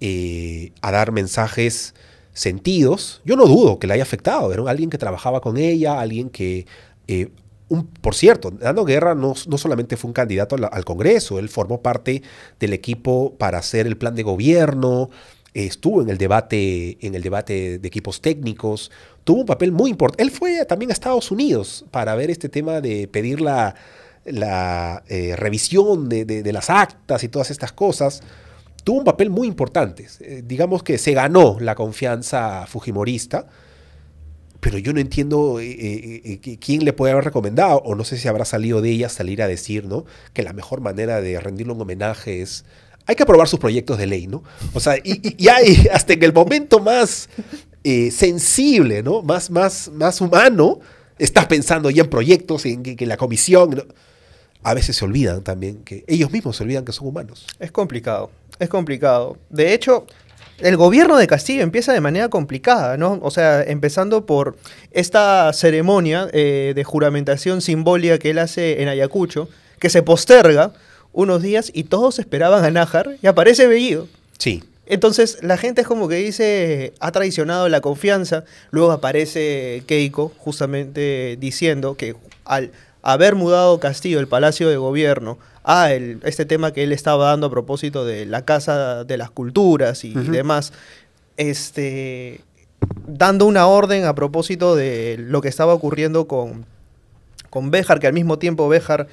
eh, a dar mensajes sentidos, yo no dudo que la haya afectado. Era alguien que trabajaba con ella, alguien que eh, un, por cierto, Dando Guerra no, no solamente fue un candidato al, Congreso, él formó parte del equipo para hacer el plan de gobierno, estuvo en el, debate, en el debate de equipos técnicos, tuvo un papel muy importante. Él fue también a Estados Unidos para ver este tema de pedir la, la eh, revisión de, las actas y todas estas cosas, tuvo un papel muy importante. Eh, digamos que se ganó la confianza fujimorista, pero yo no entiendo eh, quién le puede haber recomendado, o no sé si habrá salido de ella salir a decir, ¿no? Que la mejor manera de rendirle un homenaje es hay que aprobar sus proyectos de ley, ¿no? O sea, y, hay, hasta en el momento más sensible, ¿no? Más, más, más humano, estás pensando ya en proyectos, en, que la comisión a veces se olvidan también, que ellos mismos se olvidan que son humanos. Es complicado, es complicado. De hecho, el gobierno de Castillo empieza de manera complicada, ¿no? O sea, empezando por esta ceremonia eh, de juramentación simbólica que él hace en Ayacucho, que se posterga unos días y todos esperaban a Nájar y aparece Bellido. Sí. Entonces la gente es como que dice, ha traicionado la confianza. Luego aparece Keiko justamente diciendo que al haber mudado Castillo, el Palacio de Gobierno, a este tema que él estaba dando a propósito de la Casa de las Culturas y, demás, este, dando una orden a propósito de lo que estaba ocurriendo con, con Béjar, que al mismo tiempo Béjar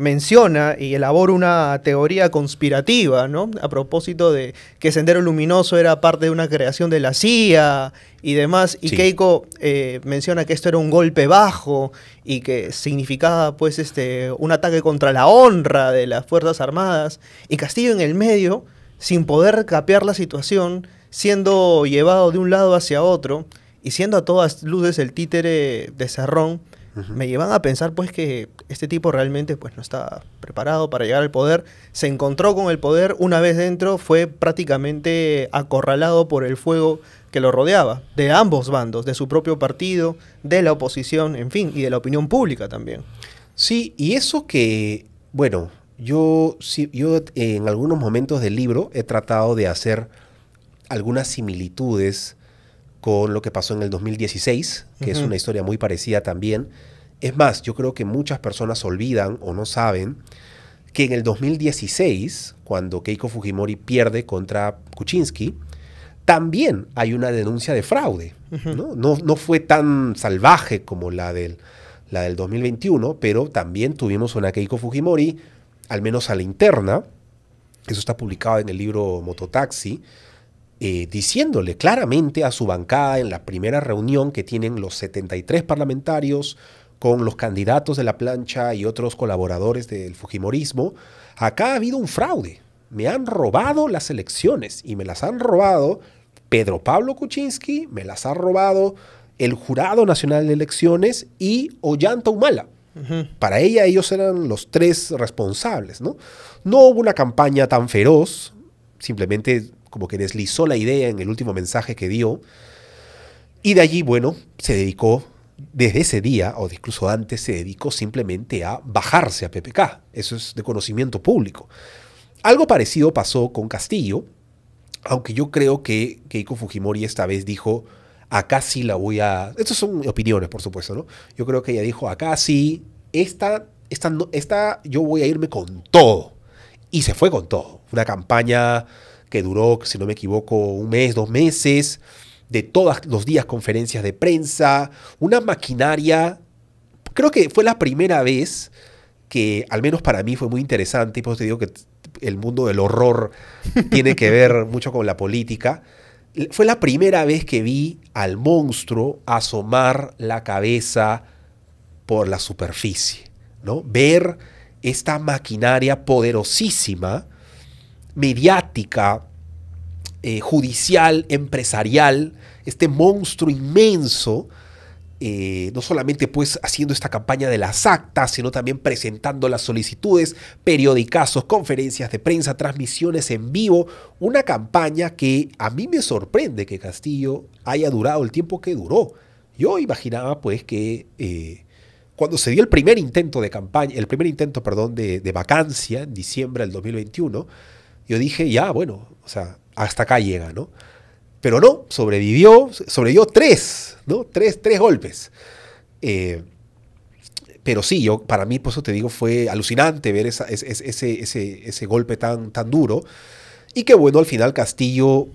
menciona y elabora una teoría conspirativa, ¿no? A propósito de que Sendero Luminoso era parte de una creación de la CIA y demás, y Keiko eh, menciona que esto era un golpe bajo y que significaba pues este un ataque contra la honra de las Fuerzas Armadas, y Castillo en el medio, sin poder capear la situación, siendo llevado de un lado hacia otro, y siendo a todas luces el títere de Cerrón, me llevan a pensar pues que este tipo realmente pues no estaba preparado para llegar al poder, se encontró con el poder, una vez dentro fue prácticamente acorralado por el fuego que lo rodeaba, de ambos bandos, de su propio partido, de la oposición, en fin, y de la opinión pública también. Sí, y eso que, bueno, yo, sí, yo eh, en algunos momentos del libro he tratado de hacer algunas similitudes con lo que pasó en el 2016, que es una historia muy parecida también. Es más, yo creo que muchas personas olvidan o no saben que en el 2016, cuando Keiko Fujimori pierde contra Kuczynski, también hay una denuncia de fraude. No, fue tan salvaje como la del, la del 2021, pero también tuvimos una Keiko Fujimori, al menos a la interna. Eso está publicado en el libro Mototaxi eh, diciéndole claramente a su bancada en la primera reunión que tienen los 73 parlamentarios con los candidatos de la plancha y otros colaboradores del Fujimorismo, acá ha habido un fraude. Me han robado las elecciones y me las han robado Pedro Pablo Kuczynski, me las ha robado el Jurado Nacional de Elecciones y Ollanta Humala. Para ella ellos eran los tres responsables, ¿no? No hubo una campaña tan feroz, simplemente como que deslizó la idea en el último mensaje que dio. Y de allí, bueno, se dedicó, desde ese día, o incluso antes, se dedicó simplemente a bajarse a PPK. Eso es de conocimiento público. Algo parecido pasó con Castillo, aunque yo creo que Keiko Fujimori esta vez dijo, acá sí la voy a... Estas son opiniones, por supuesto, ¿no? Yo creo que ella dijo, acá sí, esta, esta, esta yo voy a irme con todo. Y se fue con todo. Una campaña que duró, si no me equivoco, un mes, dos meses, de todos los días conferencias de prensa, una maquinaria. Creo que fue la primera vez que, al menos para mí, fue muy interesante, y por eso te digo que el mundo del horror tiene que ver mucho con la política. Fue la primera vez que vi al monstruo asomar la cabeza por la superficie, ¿no? Ver esta maquinaria poderosísima mediática, eh, judicial, empresarial, este monstruo inmenso, eh, no solamente pues haciendo esta campaña de las actas, sino también presentando las solicitudes, periodicazos, conferencias de prensa, transmisiones en vivo, una campaña que a mí me sorprende que Castillo haya durado el tiempo que duró. Yo imaginaba pues que eh, cuando se dio el primer intento de campaña, el primer intento, perdón, de, de vacancia en diciembre del 2021, yo dije, ya, bueno, o sea, hasta acá llega, ¿no? Pero no, sobrevivió, sobrevivió tres, ¿no? Tres, tres golpes. Eh, pero sí, yo, para mí, por eso te digo, fue alucinante ver esa, ese, ese, ese, golpe tan, tan duro. Y que bueno, al final Castillo,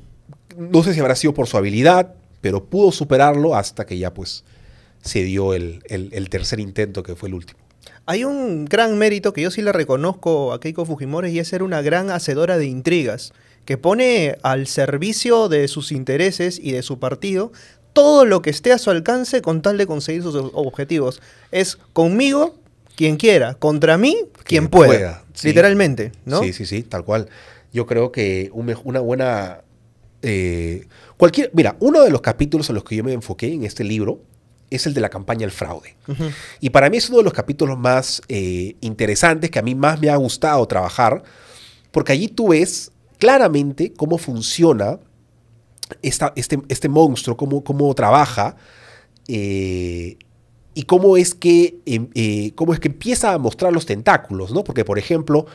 no sé si habrá sido por su habilidad, pero pudo superarlo hasta que ya pues se dio el, el tercer intento que fue el último. Hay un gran mérito que yo sí le reconozco a Keiko Fujimori y es ser una gran hacedora de intrigas, que pone al servicio de sus intereses y de su partido todo lo que esté a su alcance con tal de conseguir sus objetivos. Es conmigo quien quiera, contra mí quien, pueda, literalmente, ¿no? Sí, sí, sí, tal cual. Yo creo que una buena eh, cualquier, mira, uno de los capítulos en los que yo me enfoqué en este libro es el de la campaña El Fraude. Y para mí es uno de los capítulos más eh, interesantes, que a mí más me ha gustado trabajar, porque allí tú ves claramente cómo funciona este, este, monstruo, cómo, cómo trabaja. Eh, y cómo es, que, em, eh, cómo es que empieza a mostrar los tentáculos, ¿no? Porque, por ejemplo,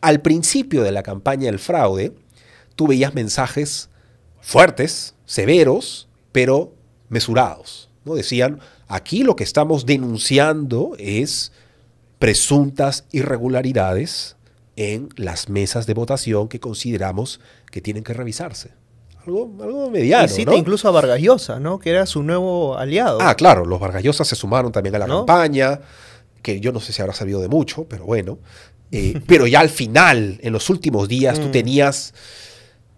al principio de la campaña del fraude, tú veías mensajes fuertes, severos, pero mesurados. Decían, aquí lo que estamos denunciando es presuntas irregularidades en las mesas de votación que consideramos que tienen que revisarse. Algo, algo mediano. incluso a Vargas ¿no? que era su nuevo aliado. Ah, claro, los Vargas se sumaron también a la campaña, que yo no sé si habrá sabido de mucho, pero bueno. Eh, pero ya al final, en los últimos días, tú mm. tenías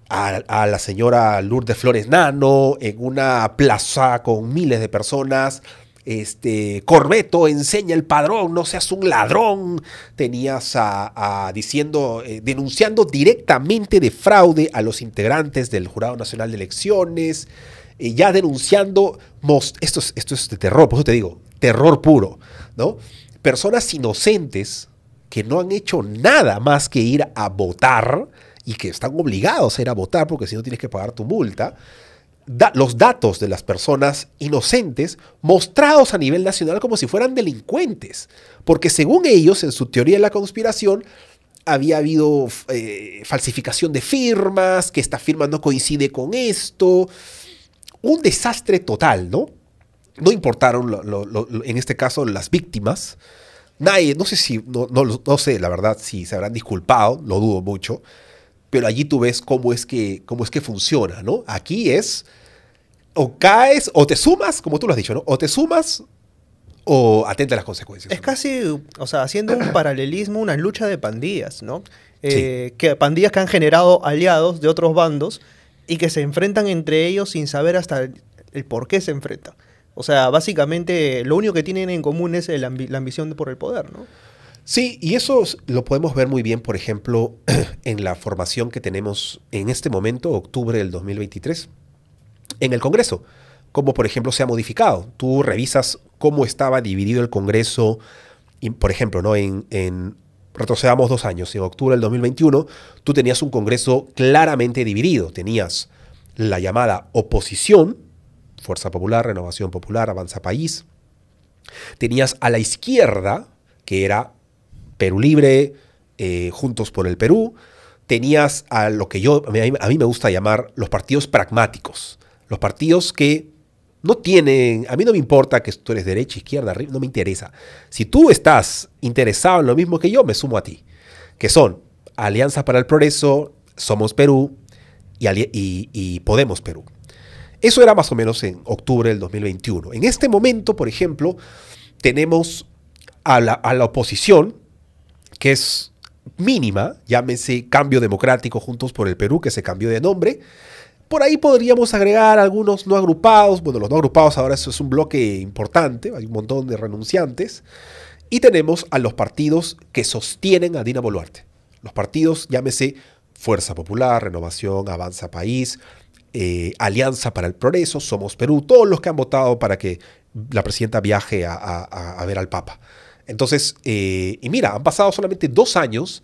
a, la señora Lourdes Flores Nano en una plaza con miles de personas. Este, Corbeto enseña el padrón, no seas un ladrón. Tenías a, diciendo, eh, denunciando directamente de fraude a los integrantes del Jurado Nacional de Elecciones, eh, ya denunciando, esto, es, esto es de terror, por eso te digo, terror puro, ¿no? Personas inocentes que no han hecho nada más que ir a votar, y que están obligados a ir a votar porque si no tienes que pagar tu multa, los datos de las personas inocentes mostrados a nivel nacional como si fueran delincuentes. Porque según ellos, en su teoría de la conspiración, había habido eh, falsificación de firmas, que esta firma no coincide con esto. Un desastre total, ¿no? No importaron, en este caso, las víctimas. Nadie, no sé si, no, no sé, la verdad, si se habrán disculpado, lo dudo mucho pero allí tú ves cómo es que, cómo es que funciona, ¿no? Aquí es o caes o te sumas, como tú lo has dicho, ¿no? O te sumas o atenta a las consecuencias. Es casi, o sea, haciendo un paralelismo, una lucha de pandillas, ¿no? Eh, que, pandillas que han generado aliados de otros bandos y que se enfrentan entre ellos sin saber hasta el, por qué se enfrentan. O sea, básicamente lo único que tienen en común es la ambición por el poder, ¿no? Sí, y eso lo podemos ver muy bien, por ejemplo, en la formación que tenemos en este momento, octubre del 2023, en el Congreso, como por ejemplo se ha modificado. Tú revisas cómo estaba dividido el Congreso, por ejemplo, ¿no? en, en retrocedamos dos años, en octubre del 2021, tú tenías un Congreso claramente dividido. Tenías la llamada oposición, Fuerza Popular, Renovación Popular, Avanza País. Tenías a la izquierda, que era Perú Libre, eh, Juntos por el Perú, tenías a lo que yo, a mí, me gusta llamar los partidos pragmáticos, los partidos que no tienen, a mí no me importa que tú eres derecha, izquierda, arriba, no me interesa. Si tú estás interesado en lo mismo que yo, me sumo a ti, que son Alianza para el Progreso, Somos Perú y, Podemos Perú. Eso era más o menos en octubre del 2021. En este momento, por ejemplo, tenemos a la oposición, que es mínima, llámese Cambio Democrático Juntos por el Perú, que se cambió de nombre. Por ahí podríamos agregar algunos no agrupados, bueno, los no agrupados ahora eso es un bloque importante, hay un montón de renunciantes, y tenemos a los partidos que sostienen a Dina Boluarte. Los partidos, llámese Fuerza Popular, Renovación, Avanza País, eh, Alianza para el Progreso, Somos Perú, todos los que han votado para que la presidenta viaje a ver al Papa. Entonces, eh, y mira, han pasado solamente dos años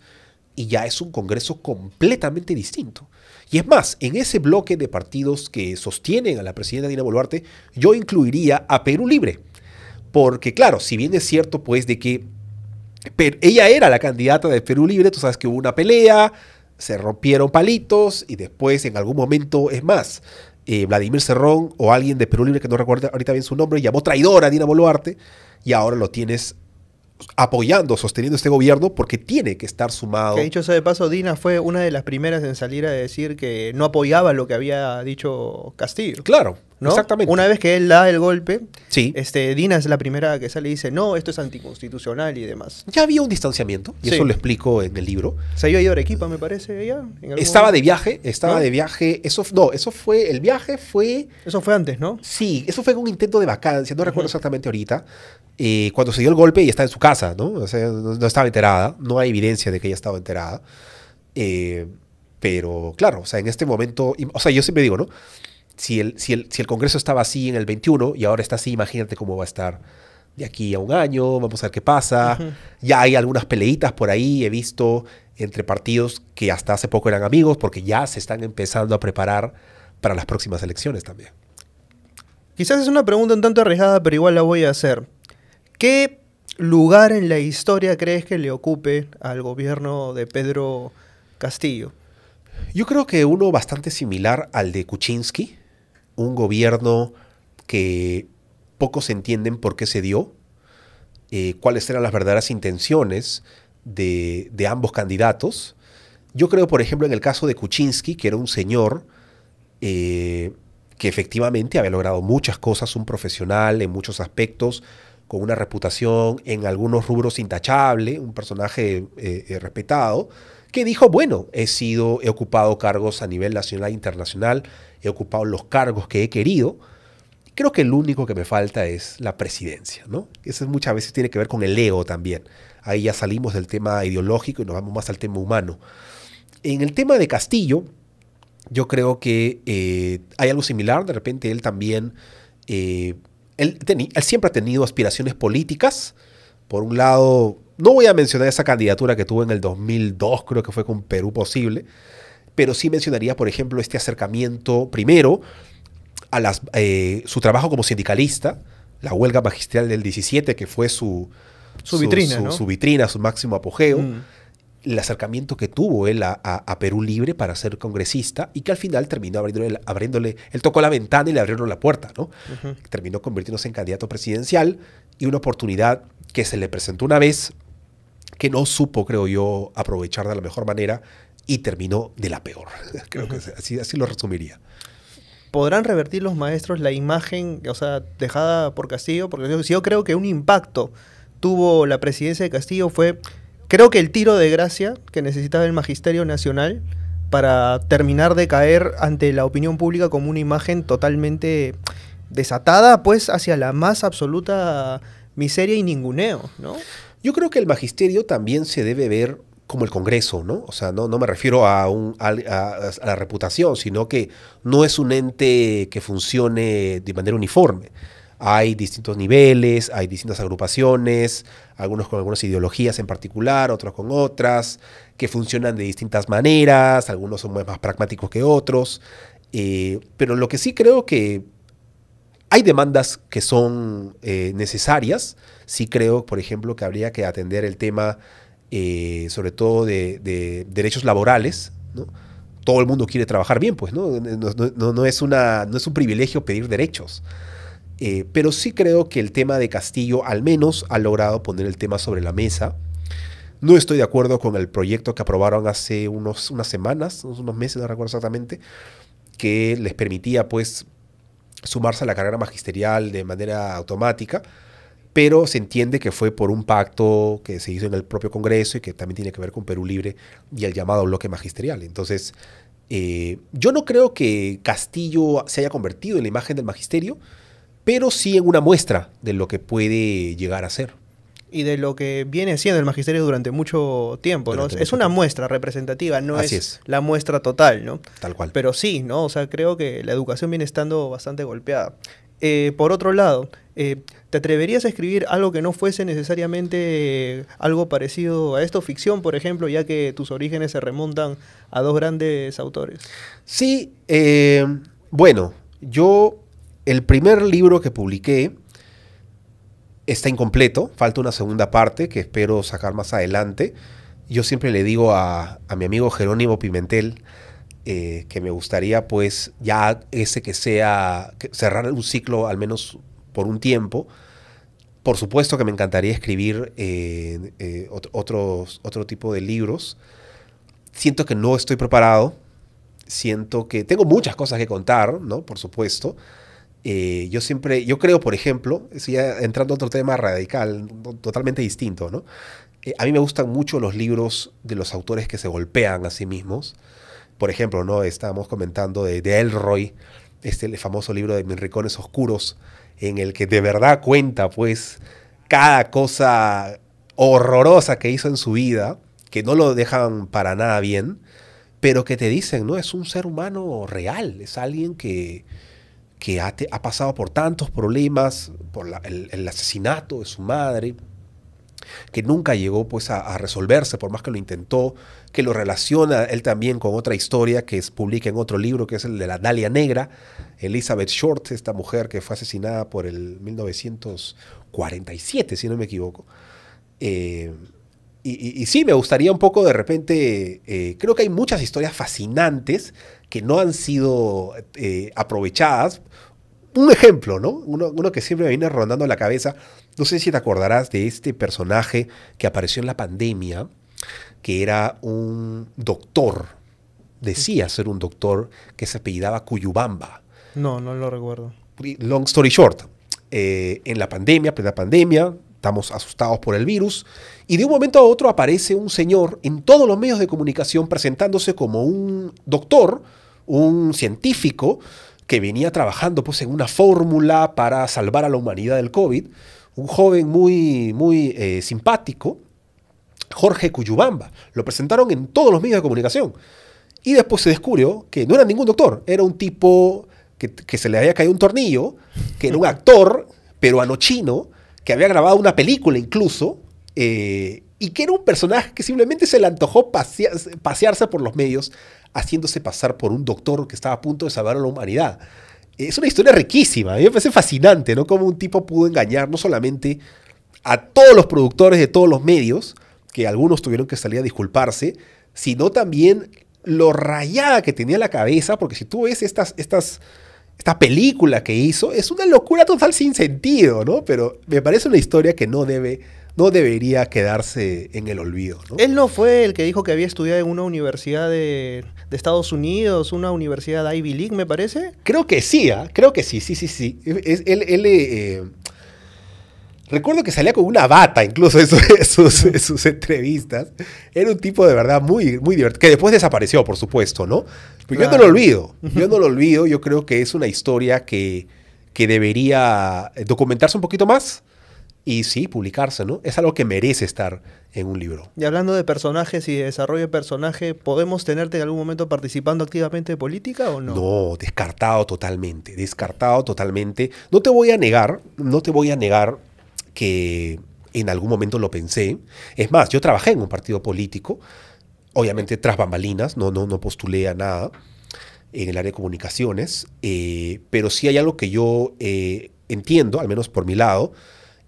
y ya es un Congreso completamente distinto. Y es más, en ese bloque de partidos que sostienen a la presidenta Dina Boluarte, yo incluiría a Perú Libre. Porque claro, si bien es cierto pues de que ella era la candidata de Perú Libre, tú sabes que hubo una pelea, se rompieron palitos y después en algún momento, es más, eh, Vladimir Cerrón o alguien de Perú Libre que no recuerdo ahorita bien su nombre, llamó traidora a Dina Boluarte y ahora lo tienes apoyando, sosteniendo este gobierno porque tiene que estar sumado. dicho de paso, Dina fue una de las primeras en salir a decir que no apoyaba lo que había dicho Castillo. Claro, Exactamente. Una vez que él da el golpe, este, Dina es la primera que sale y dice, no, esto es anticonstitucional y demás. Ya había un distanciamiento, y eso lo explico en el libro. Se había ido a Arequipa, me parece, estaba de viaje, estaba de viaje. Eso, no, eso fue, el viaje fue... Eso fue antes, ¿no? Sí, eso fue un intento de vacancia, no recuerdo exactamente ahorita. Eh, cuando se dio el golpe, y está en su casa, ¿no? O sea, no, estaba enterada, no hay evidencia de que ella estaba enterada. Eh, pero claro, o sea, en este momento, o sea, yo siempre digo, ¿no? si el, Congreso estaba así en el 21 y ahora está así, imagínate cómo va a estar de aquí a un año, vamos a ver qué pasa. Ya hay algunas peleitas por ahí, he visto entre partidos que hasta hace poco eran amigos, porque ya se están empezando a preparar para las próximas elecciones también. Quizás es una pregunta un tanto arriesgada, pero igual la voy a hacer. ¿Qué lugar en la historia crees que le ocupe al gobierno de Pedro Castillo? Yo creo que uno bastante similar al de Kuczynski, un gobierno que pocos entienden por qué se dio, eh, cuáles eran las verdaderas intenciones de, ambos candidatos. Yo creo, por ejemplo, en el caso de Kuczynski, que era un señor eh, que efectivamente había logrado muchas cosas, un profesional en muchos aspectos, con una reputación en algunos rubros intachable, un personaje eh, respetado, que dijo, bueno, he sido, he ocupado cargos a nivel nacional e internacional, he ocupado los cargos que he querido. Creo que el único que me falta es la presidencia, ¿no? Eso muchas veces tiene que ver con el ego también. Ahí ya salimos del tema ideológico y nos vamos más al tema humano. En el tema de Castillo, yo creo que eh, hay algo similar. De repente él también, eh, él, él siempre ha tenido aspiraciones políticas. Por un lado, no voy a mencionar esa candidatura que tuvo en el 2002, creo que fue con Perú Posible, pero sí mencionaría, por ejemplo, este acercamiento primero a las, eh, su trabajo como sindicalista, la huelga magistral del 17, que fue su, su, vitrina, su, máximo apogeo. Mm. El acercamiento que tuvo él a, Perú Libre para ser congresista y que al final terminó abriéndole, él tocó la ventana y le abrieron la puerta, ¿no? Terminó convirtiéndose en candidato presidencial y una oportunidad que se le presentó una vez que no supo, creo yo, aprovechar de la mejor manera y terminó de la peor. Creo que así, así lo resumiría. ¿Podrán revertir los maestros la imagen, o sea, dejada por Castillo? Porque yo creo que un impacto tuvo la presidencia de Castillo fue, creo que el tiro de gracia que necesitaba el Magisterio Nacional para terminar de caer ante la opinión pública como una imagen totalmente desatada, pues, hacia la más absoluta miseria y ninguneo, ¿no? Yo creo que el magisterio también se debe ver como el Congreso, ¿no? O sea, no, no me refiero a, un, la reputación, sino que no es un ente que funcione de manera uniforme. Hay distintos niveles, hay distintas agrupaciones, algunos con algunas ideologías en particular, otros con otras, que funcionan de distintas maneras, algunos son más pragmáticos que otros. Eh, pero lo que sí creo que hay demandas que son eh, necesarias. Sí creo, por ejemplo, que habría que atender el tema eh, sobre todo de, derechos laborales, todo el mundo quiere trabajar bien, pues, ¿no? es, un privilegio pedir derechos. Eh, pero sí creo que el tema de Castillo al menos ha logrado poner el tema sobre la mesa. No estoy de acuerdo con el proyecto que aprobaron hace unas semanas, unos meses, no recuerdo exactamente, que les permitía pues sumarse a la carrera magisterial de manera automática pero se entiende que fue por un pacto que se hizo en el propio Congreso y que también tiene que ver con Perú Libre y el llamado bloque magisterial. Entonces, eh, yo no creo que Castillo se haya convertido en la imagen del magisterio, pero sí en una muestra de lo que puede llegar a ser. Y de lo que viene siendo el magisterio durante mucho tiempo, ¿no? es una muestra representativa, no es, la muestra total, ¿no? Tal cual. Pero sí, ¿no? O sea, creo que la educación viene estando bastante golpeada. Eh, por otro lado, eh, ¿Te atreverías a escribir algo que no fuese necesariamente algo parecido a esto? Ficción, por ejemplo, ya que tus orígenes se remontan a dos grandes autores. Sí, eh, bueno, yo el primer libro que publiqué está incompleto, falta una segunda parte que espero sacar más adelante. Yo siempre le digo a, mi amigo Jerónimo Pimentel, eh, que me gustaría pues ya ese que sea cerrar un ciclo al menos por un tiempo por supuesto que me encantaría escribir eh, eh, otro tipo de libros. Siento que no estoy preparado. Siento que tengo muchas cosas que contar, ¿no? Por supuesto. Eh, yo siempre, yo creo, por ejemplo, entrando a otro tema radical, totalmente distinto, ¿no? a mí me gustan mucho los libros de los autores que se golpean a sí mismos. Por ejemplo, ¿no? Estábamos comentando de, Elroy, este el famoso libro de Mis Rincones Oscuros, en el que de verdad cuenta pues cada cosa horrorosa que hizo en su vida, que no lo dejan para nada bien, pero que te dicen, ¿no? Es un ser humano real, es alguien que, que ha, pasado por tantos problemas, por el, asesinato de su madre, que nunca llegó pues a resolverse, por más que lo intentó, que lo relaciona él también con otra historia que es, publica en otro libro, que es el de la Dalia Negra, Elizabeth Short, esta mujer que fue asesinada por el 1947, si no me equivoco. Eh, y, sí, me gustaría un poco de repente, eh, creo que hay muchas historias fascinantes que no han sido eh, aprovechadas. Un ejemplo, ¿no? Uno, uno, que siempre me viene rondando la cabeza. No sé si te acordarás de este personaje que apareció en la pandemia, que era un doctor, decía ser un doctor que se apellidaba Cuyubamba. No, no lo recuerdo. Long story short, eh, en la pandemia, plena pandemia, estamos asustados por el virus, y de un momento a otro aparece un señor en todos los medios de comunicación presentándose como un doctor, un científico, que venía trabajando pues, en una fórmula para salvar a la humanidad del COVID, un joven muy, muy eh, simpático, Jorge Cuyubamba. Lo presentaron en todos los medios de comunicación. Y después se descubrió que no era ningún doctor, era un tipo que, se le había caído un tornillo, que era un actor peruano chino, que había grabado una película incluso, eh, y que era un personaje que simplemente se le antojó pasearse por los medios, haciéndose pasar por un doctor que estaba a punto de salvar a la humanidad. Es una historia riquísima, a me parece fascinante, ¿no? Cómo un tipo pudo engañar no solamente a todos los productores de todos los medios, que algunos tuvieron que salir a disculparse, sino también lo rayada que tenía la cabeza, porque si tú ves estas, estas, esta película que hizo, es una locura total sin sentido, ¿no? Pero me parece una historia que no debe no debería quedarse en el olvido. ¿no? Él no fue el que dijo que había estudiado en una universidad de, Estados Unidos, una universidad Ivy League, me parece. Creo que sí, ¿ah? creo que sí, sí, sí, sí. él, eh, Recuerdo que salía con una bata, incluso en sus, entrevistas. Era un tipo de verdad muy, muy divertido, que después desapareció, por supuesto, ¿no? yo no lo olvido, yo no lo olvido, yo creo que es una historia que, que debería documentarse un poquito más y sí, publicarse, ¿no? Es algo que merece estar en un libro. Y hablando de personajes y desarrollo de personaje, ¿podemos tenerte en algún momento participando activamente de política o no? No, descartado totalmente, descartado totalmente. No te voy a negar, no te voy a negar que en algún momento lo pensé. Es más, yo trabajé en un partido político, obviamente tras bambalinas, no, no, no postulé a nada en el área de comunicaciones, eh, pero sí hay algo que yo eh, entiendo, al menos por mi lado,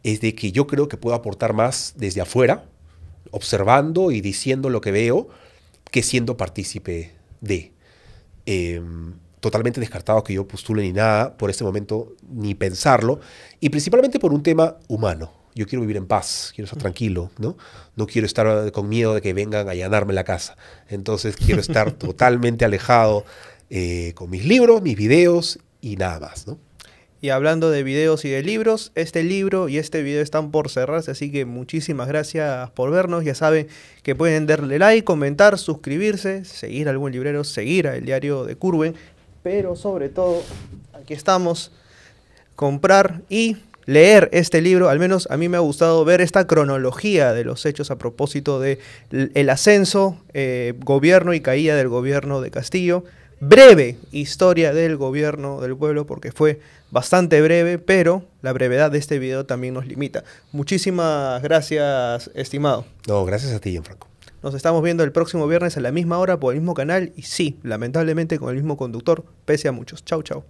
es de que yo creo que puedo aportar más desde afuera, observando y diciendo lo que veo, que siendo partícipe de. Em, totalmente descartado que yo postule ni nada, por este momento ni pensarlo, y principalmente por un tema humano. Yo quiero vivir en paz, quiero estar mm. tranquilo, ¿no? No quiero estar eh, con miedo de que vengan a allanarme la casa. Entonces quiero estar totalmente alejado eh, con mis libros, mis videos y nada más, ¿no? Y hablando de videos y de libros, este libro y este video están por cerrarse, así que muchísimas gracias por vernos. Ya saben que pueden darle like, comentar, suscribirse, seguir a algún librero, seguir al diario de Curwen pero sobre todo, aquí estamos, comprar y leer este libro. Al menos a mí me ha gustado ver esta cronología de los hechos a propósito de el ascenso, eh, gobierno y caída del gobierno de Castillo. Breve historia del gobierno del pueblo porque fue bastante breve, pero la brevedad de este video también nos limita. Muchísimas gracias, estimado. No, gracias a ti, Franco. Nos estamos viendo el próximo viernes a la misma hora por el mismo canal y sí, lamentablemente con el mismo conductor, pese a muchos. Chau, chau.